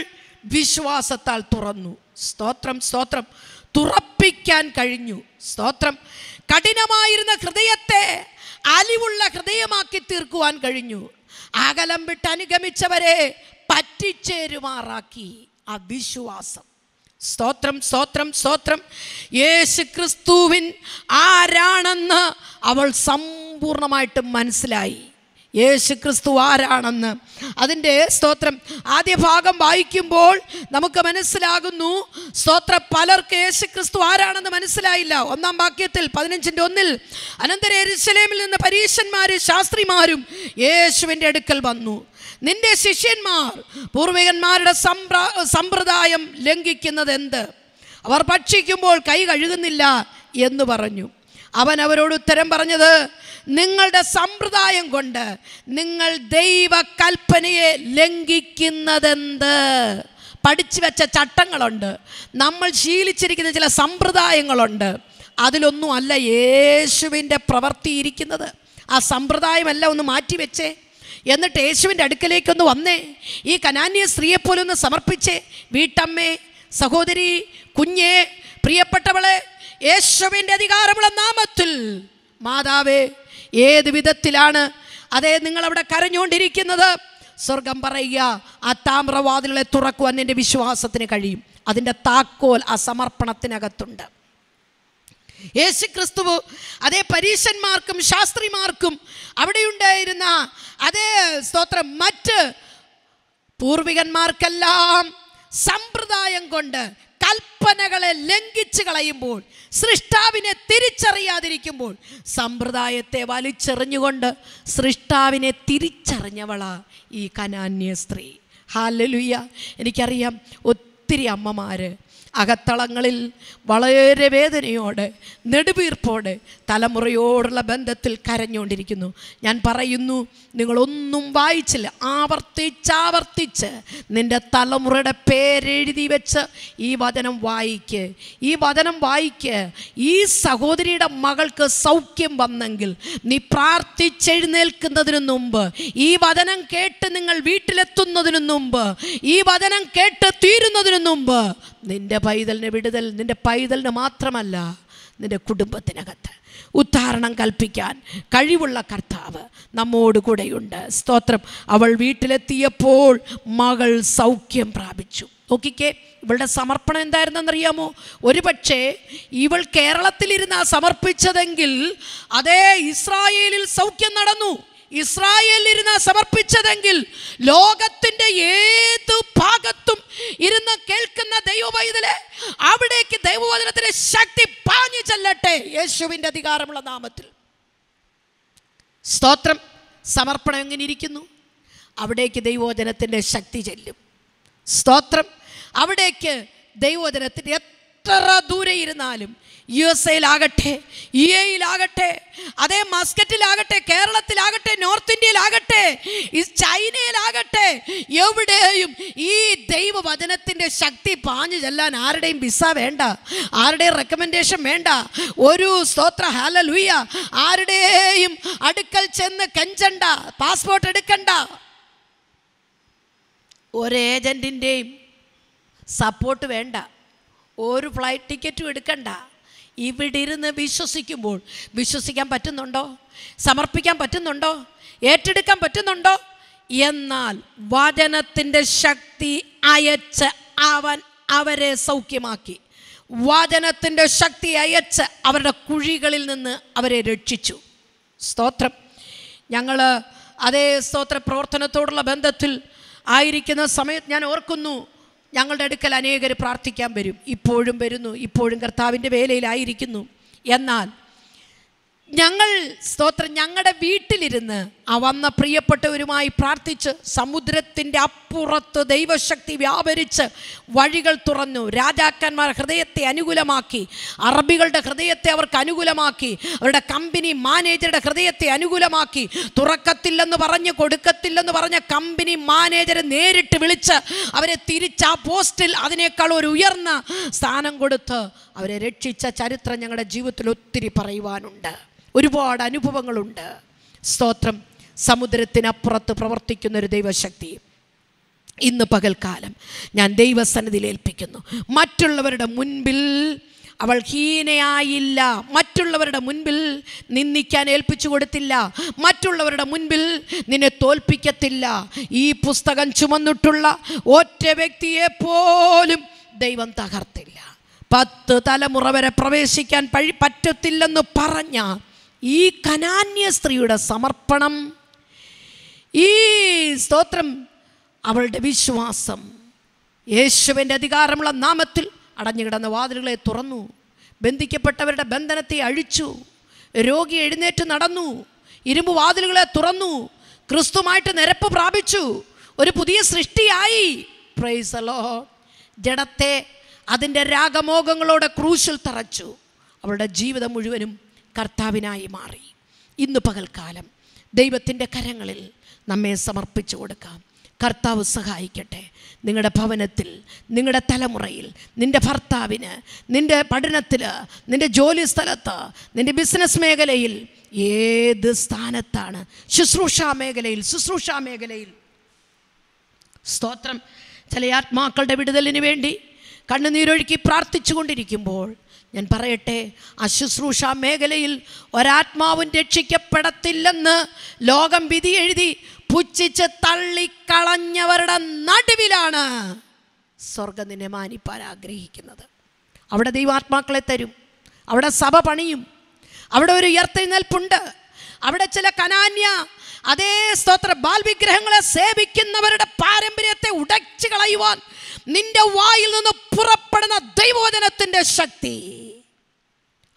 വിശ്വാസത്താൽ തുറന്നു സ്തോത്രം സ്തോത്രം തുറപ്പിക്കാൻ കഴിഞ്ഞു സ്തോത്രം കഠിനമായിരുന്ന ഹൃദയത്തെ അലിവുള്ള ഹൃദയമാക്കി തീർക്കുവാൻ കഴിഞ്ഞു അകലം വിട്ട് അനുഗമിച്ചവരെ പറ്റിച്ചേരുമാറാക്കി അവിശ്വാസം സ്തോത്രം സ്തോത്രം സ്തോത്രം യേശു ക്രിസ്തുവിൻ ആരാണെന്ന് അവൾ സമ്പൂർണ്ണമായിട്ടും മനസ്സിലായി യേശു ക്രിസ്തു ആരാണെന്ന് അതിൻ്റെ സ്തോത്രം ആദ്യ ഭാഗം വായിക്കുമ്പോൾ നമുക്ക് മനസ്സിലാകുന്നു സ്തോത്ര പലർക്ക് യേശു ക്രിസ്തു ആരാണെന്ന് മനസ്സിലായില്ല ഒന്നാം വാക്യത്തിൽ പതിനഞ്ചിൻ്റെ ഒന്നിൽ അനന്തര എരുസലേമിൽ നിന്ന് പരീക്ഷന്മാരും ശാസ്ത്രിമാരും യേശുവിൻ്റെ അടുക്കൽ വന്നു നിന്റെ ശിഷ്യന്മാർ പൂർവികന്മാരുടെ സമ്പ്ര സമ്പ്രദായം ലംഘിക്കുന്നത് എന്ത് അവർ ഭക്ഷിക്കുമ്പോൾ കൈ കഴുകുന്നില്ല എന്ന് പറഞ്ഞു അവൻ അവരോട് ഉത്തരം പറഞ്ഞത് നിങ്ങളുടെ സമ്പ്രദായം കൊണ്ട് നിങ്ങൾ ദൈവ കൽപ്പനയെ ലംഘിക്കുന്നതെന്ത് പഠിച്ചു വെച്ച ചട്ടങ്ങളുണ്ട് നമ്മൾ ശീലിച്ചിരിക്കുന്ന ചില സമ്പ്രദായങ്ങളുണ്ട് അതിലൊന്നും അല്ല യേശുവിൻ്റെ പ്രവൃത്തി ഇരിക്കുന്നത് ആ സമ്പ്രദായമല്ല ഒന്ന് മാറ്റിവെച്ചേ എന്നിട്ട് യേശുവിൻ്റെ അടുക്കലേക്കൊന്ന് വന്നേ ഈ കനാന്യ സ്ത്രീയെപ്പോലെ ഒന്ന് സമർപ്പിച്ചേ വീട്ടമ്മേ സഹോദരി കുഞ്ഞേ പ്രിയപ്പെട്ടവളെ യേശുവിൻ്റെ അധികാരമുള്ള നാമത്തിൽ മാതാവേ ഏത് വിധത്തിലാണ് അതേ നിങ്ങളവിടെ കരഞ്ഞുകൊണ്ടിരിക്കുന്നത് സ്വർഗം പറയുക ആ താമ്രവാതിലുകളെ തുറക്കുവാൻ എൻ്റെ വിശ്വാസത്തിന് കഴിയും അതിൻ്റെ താക്കോൽ ആ സമർപ്പണത്തിനകത്തുണ്ട് യേശു ക്രിസ്തുവു അതേ പരീശന്മാർക്കും ശാസ്ത്രിമാർക്കും അവിടെയുണ്ടായിരുന്ന അതേ സ്തോത്രം മറ്റ് പൂർവികന്മാർക്കെല്ലാം സമ്പ്രദായം കൊണ്ട് കൽപ്പനകളെ ലംഘിച്ച് കളയുമ്പോൾ സൃഷ്ടാവിനെ തിരിച്ചറിയാതിരിക്കുമ്പോൾ സമ്പ്രദായത്തെ വലിച്ചെറിഞ്ഞുകൊണ്ട് സൃഷ്ടാവിനെ തിരിച്ചറിഞ്ഞവളാ ഈ കനാന്യ സ്ത്രീ ഹാലലുയ്യ എനിക്കറിയാം ഒത്തിരി അമ്മമാർ അകത്തളങ്ങളിൽ വളരെ വേദനയോടെ നെടുവീർപ്പോടെ തലമുറയോടുള്ള ബന്ധത്തിൽ കരഞ്ഞുകൊണ്ടിരിക്കുന്നു ഞാൻ പറയുന്നു നിങ്ങളൊന്നും വായിച്ചില്ല ആവർത്തിച്ചാവർത്തിച്ച് നിൻ്റെ തലമുറയുടെ പേരെഴുതി വെച്ച് ഈ വചനം വായിക്ക് ഈ വചനം വായിക്ക് ഈ സഹോദരിയുടെ മകൾക്ക് സൗഖ്യം വന്നെങ്കിൽ നീ പ്രാർത്ഥിച്ചെഴുന്നേൽക്കുന്നതിന് മുമ്പ് ഈ വചനം കേട്ട് നിങ്ങൾ വീട്ടിലെത്തുന്നതിന് മുമ്പ് ഈ വചനം കേട്ട് തീരുന്നതിന് മുമ്പ് നിൻ്റെ പൈതലിന് വിടുതൽ നിൻ്റെ പൈതലിന് മാത്രമല്ല നിൻ്റെ കുടുംബത്തിനകത്ത് ഉദ്ധാരണം കൽപ്പിക്കാൻ കഴിവുള്ള കർത്താവ് നമ്മോട് കൂടെയുണ്ട് സ്തോത്രം അവൾ വീട്ടിലെത്തിയപ്പോൾ മകൾ സൗഖ്യം പ്രാപിച്ചു നോക്കിക്കേ ഇവളുടെ സമർപ്പണം എന്തായിരുന്നെന്നറിയാമോ പക്ഷേ ഇവൾ കേരളത്തിലിരുന്ന സമർപ്പിച്ചതെങ്കിൽ അതേ ഇസ്രായേലിൽ സൗഖ്യം നടന്നു ഇസ്രായേലിരുന്ന സമർപ്പിച്ചതെങ്കിൽ ലോകത്തിൻ്റെ ഏത് വരട്ടെ യേശുവിൻ്റെ അധികാരമുള്ള നാമത്തിൽ സ്തോത്രം സമർപ്പണം എങ്ങനെ ഇരിക്കുന്നു അവിടേക്ക് ദൈവോചനത്തിൻ്റെ ശക്തി ചെല്ലും സ്തോത്രം അവിടേക്ക് ദൈവോചനത്തിൻ്റെ എത്ര ദൂരെ ഇരുന്നാലും യു എസ് എയിലാകട്ടെ യു എയിലാകട്ടെ അതേ മസ്കറ്റിലാകട്ടെ കേരളത്തിലാകട്ടെ നോർത്ത് ഇന്ത്യയിലാകട്ടെ ചൈനയിലാകട്ടെ എവിടെയും ഈ ദൈവവചനത്തിൻ്റെ ശക്തി പാഞ്ഞു ചെല്ലാൻ ആരുടെയും വിസ വേണ്ട ആരുടെയും റെക്കമെൻഡേഷൻ വേണ്ട ഒരു സ്തോത്ര ഹാല ലൂയ ആരുടെയും അടുക്കൽ ചെന്ന് കെഞ്ചണ്ട പാസ്പോർട്ട് എടുക്കണ്ട ഒരു ഏജൻറ്റിൻ്റെയും സപ്പോർട്ട് വേണ്ട ഒരു ഫ്ലൈറ്റ് ടിക്കറ്റും എടുക്കണ്ട ഇവിടെ ഇരുന്ന് വിശ്വസിക്കുമ്പോൾ വിശ്വസിക്കാൻ പറ്റുന്നുണ്ടോ സമർപ്പിക്കാൻ പറ്റുന്നുണ്ടോ ഏറ്റെടുക്കാൻ പറ്റുന്നുണ്ടോ എന്നാൽ വചനത്തിൻ്റെ ശക്തി അയച്ച് അവൻ അവരെ സൗഖ്യമാക്കി വചനത്തിൻ്റെ ശക്തി അയച്ച് അവരുടെ കുഴികളിൽ നിന്ന് അവരെ രക്ഷിച്ചു സ്തോത്രം ഞങ്ങൾ അതേ സ്തോത്ര പ്രവർത്തനത്തോടുള്ള ബന്ധത്തിൽ ആയിരിക്കുന്ന സമയത്ത് ഞാൻ ഓർക്കുന്നു ഞങ്ങളുടെ അടുക്കൽ അനേകർ പ്രാർത്ഥിക്കാൻ വരും ഇപ്പോഴും വരുന്നു ഇപ്പോഴും കർത്താവിൻ്റെ വേലയിലായിരിക്കുന്നു എന്നാൽ ഞങ്ങൾ സ്തോത്രം ഞങ്ങളുടെ വീട്ടിലിരുന്ന് ആ വന്ന പ്രിയപ്പെട്ടവരുമായി പ്രാർത്ഥിച്ച് സമുദ്രത്തിൻ്റെ അപ്പുറത്ത് ദൈവശക്തി വ്യാപരിച്ച് വഴികൾ തുറന്നു രാജാക്കന്മാർ ഹൃദയത്തെ അനുകൂലമാക്കി അറബികളുടെ ഹൃദയത്തെ അവർക്ക് അനുകൂലമാക്കി അവരുടെ കമ്പനി മാനേജറുടെ ഹൃദയത്തെ അനുകൂലമാക്കി തുറക്കത്തില്ലെന്ന് പറഞ്ഞ് കൊടുക്കത്തില്ലെന്ന് പറഞ്ഞ കമ്പനി മാനേജറെ നേരിട്ട് വിളിച്ച് അവരെ തിരിച്ച് ആ പോസ്റ്റിൽ അതിനേക്കാൾ ഒരു ഉയർന്ന സ്ഥാനം കൊടുത്ത് അവരെ രക്ഷിച്ച ചരിത്രം ഞങ്ങളുടെ ജീവിതത്തിൽ ഒത്തിരി പറയുവാനുണ്ട് ഒരുപാട് അനുഭവങ്ങളുണ്ട് സ്തോത്രം സമുദ്രത്തിനപ്പുറത്ത് പ്രവർത്തിക്കുന്ന ഒരു ദൈവശക്തി ഇന്ന് പകൽക്കാലം ഞാൻ ദൈവസന്നിധിയിൽ ഏൽപ്പിക്കുന്നു മറ്റുള്ളവരുടെ മുൻപിൽ അവൾ ഹീനയായില്ല മറ്റുള്ളവരുടെ മുൻപിൽ നിന്ദിക്കാൻ ഏൽപ്പിച്ചു കൊടുത്തില്ല മറ്റുള്ളവരുടെ മുൻപിൽ നിന്നെ തോൽപ്പിക്കത്തില്ല ഈ പുസ്തകം ചുമന്നിട്ടുള്ള ഒറ്റ വ്യക്തിയെപ്പോലും പോലും ദൈവം തകർത്തില്ല പത്ത് തലമുറ വരെ പ്രവേശിക്കാൻ പഴി പറ്റത്തില്ലെന്ന് പറഞ്ഞ ഈ കനാന്യ സ്ത്രീയുടെ സമർപ്പണം ഈ സ്തോത്രം അവളുടെ വിശ്വാസം യേശുവിൻ്റെ അധികാരമുള്ള നാമത്തിൽ അടഞ്ഞുകിടന്ന വാതിലുകളെ തുറന്നു ബന്ധിക്കപ്പെട്ടവരുടെ ബന്ധനത്തെ അഴിച്ചു രോഗി എഴുന്നേറ്റ് നടന്നു ഇരുമ്പ് വാതിലുകളെ തുറന്നു ക്രിസ്തുമായിട്ട് നിരപ്പ് പ്രാപിച്ചു ഒരു പുതിയ സൃഷ്ടിയായി പ്രൈസലോ ജഡത്തെ അതിൻ്റെ രാഗമോഗങ്ങളോടെ ക്രൂശിൽ തറച്ചു അവളുടെ ജീവിതം മുഴുവനും കർത്താവിനായി മാറി ഇന്ന് പകൽക്കാലം ദൈവത്തിൻ്റെ കരങ്ങളിൽ നമ്മെ സമർപ്പിച്ചു കൊടുക്കാം കർത്താവ് സഹായിക്കട്ടെ നിങ്ങളുടെ ഭവനത്തിൽ നിങ്ങളുടെ തലമുറയിൽ നിൻ്റെ ഭർത്താവിന് നിൻ്റെ പഠനത്തിൽ നിൻ്റെ ജോലി സ്ഥലത്ത് നിൻ്റെ ബിസിനസ് മേഖലയിൽ ഏത് സ്ഥാനത്താണ് ശുശ്രൂഷാ മേഖലയിൽ ശുശ്രൂഷാ മേഖലയിൽ സ്തോത്രം ചില ആത്മാക്കളുടെ വിടുതലിന് വേണ്ടി കണ്ണുനീരൊഴുക്കി പ്രാർത്ഥിച്ചു കൊണ്ടിരിക്കുമ്പോൾ ഞാൻ പറയട്ടെ അശുശ്രൂഷ മേഖലയിൽ ഒരാത്മാവും രക്ഷിക്കപ്പെടത്തില്ലെന്ന് ലോകം വിധി എഴുതി പുച്ഛിച്ച് തള്ളിക്കളഞ്ഞവരുടെ നടുവിലാണ് സ്വർഗം നിന്നെ മാനിപ്പാൻ ആഗ്രഹിക്കുന്നത് അവിടെ ദൈവാത്മാക്കളെ തരും അവിടെ സഭ പണിയും അവിടെ ഒരു ഉയർത്തെഴുന്നേൽപ്പുണ്ട് അവിടെ ചില കനാന്യ അതേ സ്തോത്ര ബാൽ വിഗ്രഹങ്ങളെ സേവിക്കുന്നവരുടെ പാരമ്പര്യത്തെ ഉടച്ചു കളയുവാൻ നിന്റെ വായിൽ നിന്ന് പുറപ്പെടുന്ന ദൈവോചനത്തിൻ്റെ ശക്തി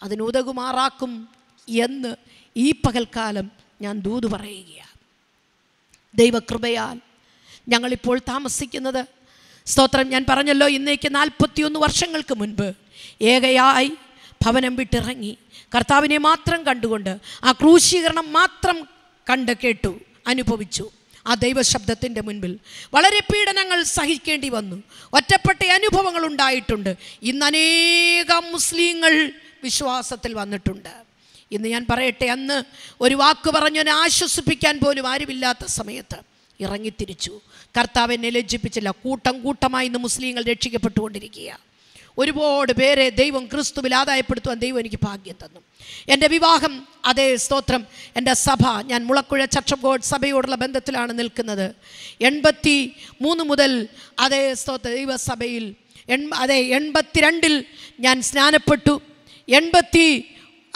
അതിനുതകുമാറാക്കും എന്ന് ഈ പകൽക്കാലം ഞാൻ ദൂത് പറയുകയാണ് ദൈവകൃപയാൽ ഞങ്ങളിപ്പോൾ താമസിക്കുന്നത് സ്തോത്രം ഞാൻ പറഞ്ഞല്ലോ ഇന്നേക്ക് നാൽപ്പത്തിയൊന്ന് വർഷങ്ങൾക്ക് മുൻപ് ഏകയായി ഭവനം വിട്ടിറങ്ങി കർത്താവിനെ മാത്രം കണ്ടുകൊണ്ട് ആ ക്രൂശീകരണം മാത്രം കണ്ട് കേട്ടു അനുഭവിച്ചു ആ ദൈവശബ്ദത്തിൻ്റെ മുൻപിൽ വളരെ പീഡനങ്ങൾ സഹിക്കേണ്ടി വന്നു ഒറ്റപ്പെട്ട അനുഭവങ്ങൾ ഉണ്ടായിട്ടുണ്ട് ഇന്ന് അനേകം മുസ്ലിങ്ങൾ വിശ്വാസത്തിൽ വന്നിട്ടുണ്ട് ഇന്ന് ഞാൻ പറയട്ടെ അന്ന് ഒരു വാക്ക് പറഞ്ഞവനെ ആശ്വസിപ്പിക്കാൻ പോലും ആരുമില്ലാത്ത സമയത്ത് ഇറങ്ങിത്തിരിച്ചു കർത്താവിനെ ലജ്ജിപ്പിച്ചില്ല കൂട്ടം കൂട്ടമായി ഇന്ന് മുസ്ലിങ്ങൾ രക്ഷിക്കപ്പെട്ടുകൊണ്ടിരിക്കുകയാണ് ഒരുപാട് പേരെ ദൈവം ക്രിസ്തുവിൽ ആദായപ്പെടുത്തുവാൻ ദൈവം എനിക്ക് ഭാഗ്യം തന്നു എൻ്റെ വിവാഹം അതേ സ്തോത്രം എൻ്റെ സഭ ഞാൻ മുളക്കുഴ ചർച്ചഗോഡ് സഭയോടുള്ള ബന്ധത്തിലാണ് നിൽക്കുന്നത് എൺപത്തി മൂന്ന് മുതൽ അതേ സ്തോത്ര ദൈവസഭയിൽ എൺ അതെ എൺപത്തിരണ്ടിൽ ഞാൻ സ്നാനപ്പെട്ടു എൺപത്തി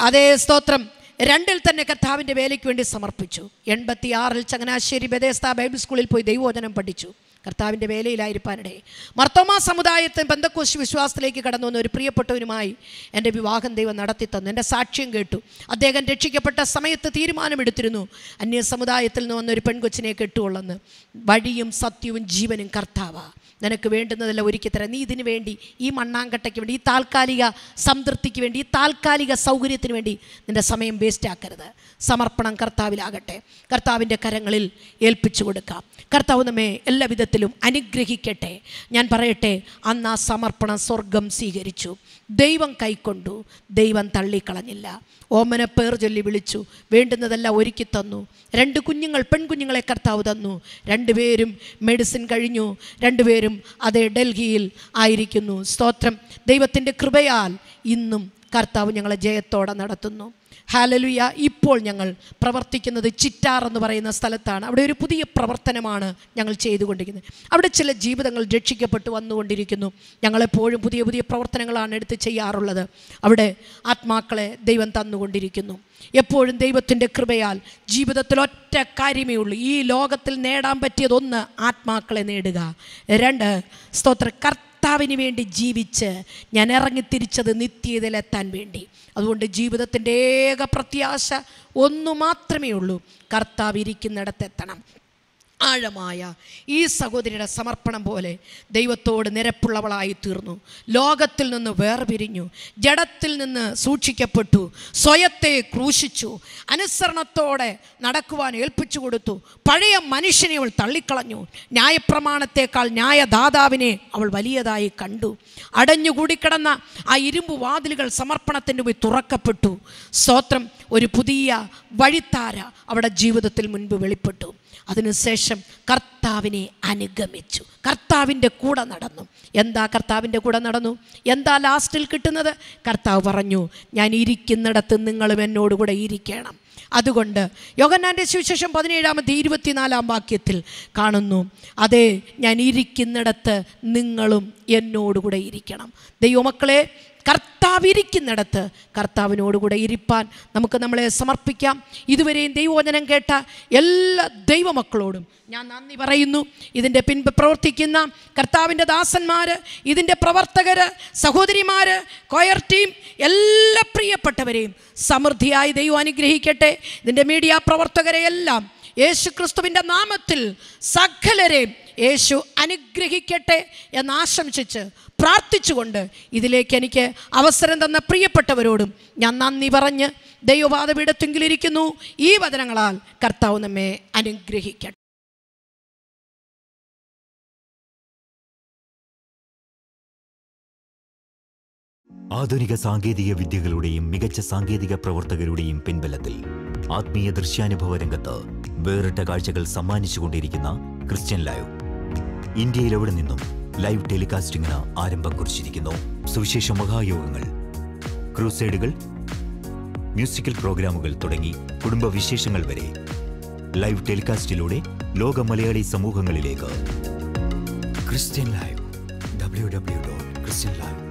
അതേ സ്തോത്രം രണ്ടിൽ തന്നെ കർത്താവിൻ്റെ വേലയ്ക്ക് വേണ്ടി സമർപ്പിച്ചു എൺപത്തി ആറിൽ ചങ്ങനാശ്ശേരി ബദേസ്ത ബൈബിൾ സ്കൂളിൽ പോയി ദൈവോചനം പഠിച്ചു കർത്താവിൻ്റെ വേലയിലായിരിക്കാനിടെ മർത്തോമാ സമുദായത്തെ ബന്ധക്കോശ വിശ്വാസത്തിലേക്ക് കടന്നു വന്ന ഒരു പ്രിയപ്പെട്ടവനുമായി എൻ്റെ വിവാഹം ദൈവം നടത്തി തന്നു എൻ്റെ സാക്ഷ്യം കേട്ടു അദ്ദേഹം രക്ഷിക്കപ്പെട്ട സമയത്ത് തീരുമാനമെടുത്തിരുന്നു അന്യ സമുദായത്തിൽ നിന്ന് വന്ന ഒരു പെൺകൊച്ചിനെ കെട്ടുകൊള്ളെന്ന് വഴിയും സത്യവും ജീവനും കർത്താവാ നിനക്ക് വേണ്ടുന്നതല്ല ഒരുക്കി തരാം നീ ഇതിനു വേണ്ടി ഈ മണ്ണാങ്കട്ടയ്ക്ക് വേണ്ടി ഈ താൽക്കാലിക സംതൃപ്തിക്ക് വേണ്ടി ഈ താൽക്കാലിക സൗകര്യത്തിന് വേണ്ടി നിൻ്റെ സമയം വേസ്റ്റ് ആക്കരുത് സമർപ്പണം കർത്താവിലാകട്ടെ കർത്താവിൻ്റെ കരങ്ങളിൽ ഏൽപ്പിച്ചു കൊടുക്കാം കർത്താവ് നമ്മെ എല്ലാ വിധത്തിലും അനുഗ്രഹിക്കട്ടെ ഞാൻ പറയട്ടെ അന്ന് ആ സമർപ്പണം സ്വർഗം സ്വീകരിച്ചു ദൈവം കൈക്കൊണ്ടു ദൈവം തള്ളിക്കളഞ്ഞില്ല ഓമന പേർ ചൊല്ലി വിളിച്ചു വേണ്ടുന്നതെല്ലാം ഒരുക്കി തന്നു രണ്ട് കുഞ്ഞുങ്ങൾ പെൺകുഞ്ഞുങ്ങളെ കർത്താവ് തന്നു രണ്ടുപേരും മെഡിസിൻ കഴിഞ്ഞു രണ്ടുപേരും അതേ ഡൽഹിയിൽ ആയിരിക്കുന്നു സ്തോത്രം ദൈവത്തിൻ്റെ കൃപയാൽ ഇന്നും കർത്താവ് ഞങ്ങളെ ജയത്തോടെ നടത്തുന്നു ഹാലലുയ ഇപ്പോൾ ഞങ്ങൾ പ്രവർത്തിക്കുന്നത് ചിറ്റാർ എന്ന് പറയുന്ന സ്ഥലത്താണ് അവിടെ ഒരു പുതിയ പ്രവർത്തനമാണ് ഞങ്ങൾ ചെയ്തുകൊണ്ടിരിക്കുന്നത് അവിടെ ചില ജീവിതങ്ങൾ രക്ഷിക്കപ്പെട്ട് വന്നുകൊണ്ടിരിക്കുന്നു ഞങ്ങളെപ്പോഴും പുതിയ പുതിയ പ്രവർത്തനങ്ങളാണ് എടുത്ത് ചെയ്യാറുള്ളത് അവിടെ ആത്മാക്കളെ ദൈവം തന്നുകൊണ്ടിരിക്കുന്നു എപ്പോഴും ദൈവത്തിൻ്റെ കൃപയാൽ ജീവിതത്തിൽ ഒറ്റ കാര്യമേ ഉള്ളൂ ഈ ലോകത്തിൽ നേടാൻ പറ്റിയതൊന്ന് ആത്മാക്കളെ നേടുക രണ്ട് സ്തോത്ര കർത്ത കർത്താവിന് വേണ്ടി ജീവിച്ച് ഞാൻ ഇറങ്ങി തിരിച്ചത് നിത്യതയിലെത്താൻ വേണ്ടി അതുകൊണ്ട് ജീവിതത്തിൻ്റെ ഏക പ്രത്യാശ ഒന്നു മാത്രമേ ഉള്ളൂ കർത്താവ് ഇരിക്കുന്നിടത്തെത്തണം ആഴമായ ഈ സഹോദരിയുടെ സമർപ്പണം പോലെ ദൈവത്തോട് നിരപ്പുള്ളവളായി തീർന്നു ലോകത്തിൽ നിന്ന് വേർപിരിഞ്ഞു ജഡത്തിൽ നിന്ന് സൂക്ഷിക്കപ്പെട്ടു സ്വയത്തെ ക്രൂശിച്ചു അനുസരണത്തോടെ നടക്കുവാൻ ഏൽപ്പിച്ചു കൊടുത്തു പഴയ മനുഷ്യനെ അവൾ തള്ളിക്കളഞ്ഞു ന്യായപ്രമാണത്തേക്കാൾ ന്യായദാതാവിനെ അവൾ വലിയതായി കണ്ടു അടഞ്ഞുകൂടിക്കിടന്ന ആ ഇരുമ്പ് വാതിലുകൾ സമർപ്പണത്തിൻ്റെ പോയി തുറക്കപ്പെട്ടു സ്തോത്രം ഒരു പുതിയ വഴിത്താര അവിടെ ജീവിതത്തിൽ മുൻപ് വെളിപ്പെട്ടു അതിനുശേഷം കർത്താവിനെ അനുഗമിച്ചു കർത്താവിൻ്റെ കൂടെ നടന്നു എന്താ കർത്താവിൻ്റെ കൂടെ നടന്നു എന്താ ലാസ്റ്റിൽ കിട്ടുന്നത് കർത്താവ് പറഞ്ഞു ഞാൻ ഇരിക്കുന്നിടത്ത് നിങ്ങളും എന്നോടുകൂടെ ഇരിക്കണം അതുകൊണ്ട് യോഗനാൻ്റെ സുവിശേഷം പതിനേഴാമത്തെ ഇരുപത്തിനാലാം വാക്യത്തിൽ കാണുന്നു അതെ ഞാൻ ഇരിക്കുന്നിടത്ത് നിങ്ങളും എന്നോടുകൂടെ ഇരിക്കണം ദൈവമക്കളെ കർത്താവ് ഇരിക്കുന്നിടത്ത് കർത്താവിനോടുകൂടെ ഇരിപ്പാൻ നമുക്ക് നമ്മളെ സമർപ്പിക്കാം ഇതുവരെയും ദൈവവചനം കേട്ട എല്ലാ ദൈവമക്കളോടും ഞാൻ നന്ദി പറയുന്നു ഇതിൻ്റെ പിൻപ് പ്രവർത്തിക്കുന്ന കർത്താവിൻ്റെ ദാസന്മാർ ഇതിൻ്റെ പ്രവർത്തകർ സഹോദരിമാർ കൊയർ ടീം എല്ലാ പ്രിയപ്പെട്ടവരെയും സമൃദ്ധിയായി ദൈവം അനുഗ്രഹിക്കട്ടെ ഇതിൻ്റെ മീഡിയ പ്രവർത്തകരെ എല്ലാം യേശു ക്രിസ്തുവിൻ്റെ നാമത്തിൽ സകലരെയും യേശു അനുഗ്രഹിക്കട്ടെ എന്ന് ആശംസിച്ച് പ്രാർത്ഥിച്ചുകൊണ്ട് ഇതിലേക്ക് എനിക്ക് അവസരം തന്ന പ്രിയപ്പെട്ടവരോടും ഞാൻ നന്ദി പറഞ്ഞ് ദൈവപാതപീഠത്തെങ്കിലിരിക്കുന്നു ഈ വചനങ്ങളാൽ കർത്താവ് നമ്മെ അനുഗ്രഹിക്കട്ടെ ആധുനിക സാങ്കേതിക വിദ്യകളുടെയും മികച്ച സാങ്കേതിക പ്രവർത്തകരുടെയും പിൻബലത്തിൽ ആത്മീയ ദൃശ്യാനുഭവ രംഗത്ത് വേറിട്ട കാഴ്ചകൾ സമ്മാനിച്ചുകൊണ്ടിരിക്കുന്ന ക്രിസ്ത്യൻ ലൈവ് ഇന്ത്യയിലെവിടെ നിന്നും ലൈവ് ടെലികാസ്റ്റിംഗിന് ആരംഭം കുറിച്ചിരിക്കുന്നു സുവിശേഷ മഹായോഗങ്ങൾ ക്രൂസൈഡുകൾ മ്യൂസിക്കൽ പ്രോഗ്രാമുകൾ തുടങ്ങി കുടുംബ വിശേഷങ്ങൾ വരെ ലൈവ് ടെലികാസ്റ്റിലൂടെ ലോക മലയാളി സമൂഹങ്ങളിലേക്ക് Christian live W W dot Christian live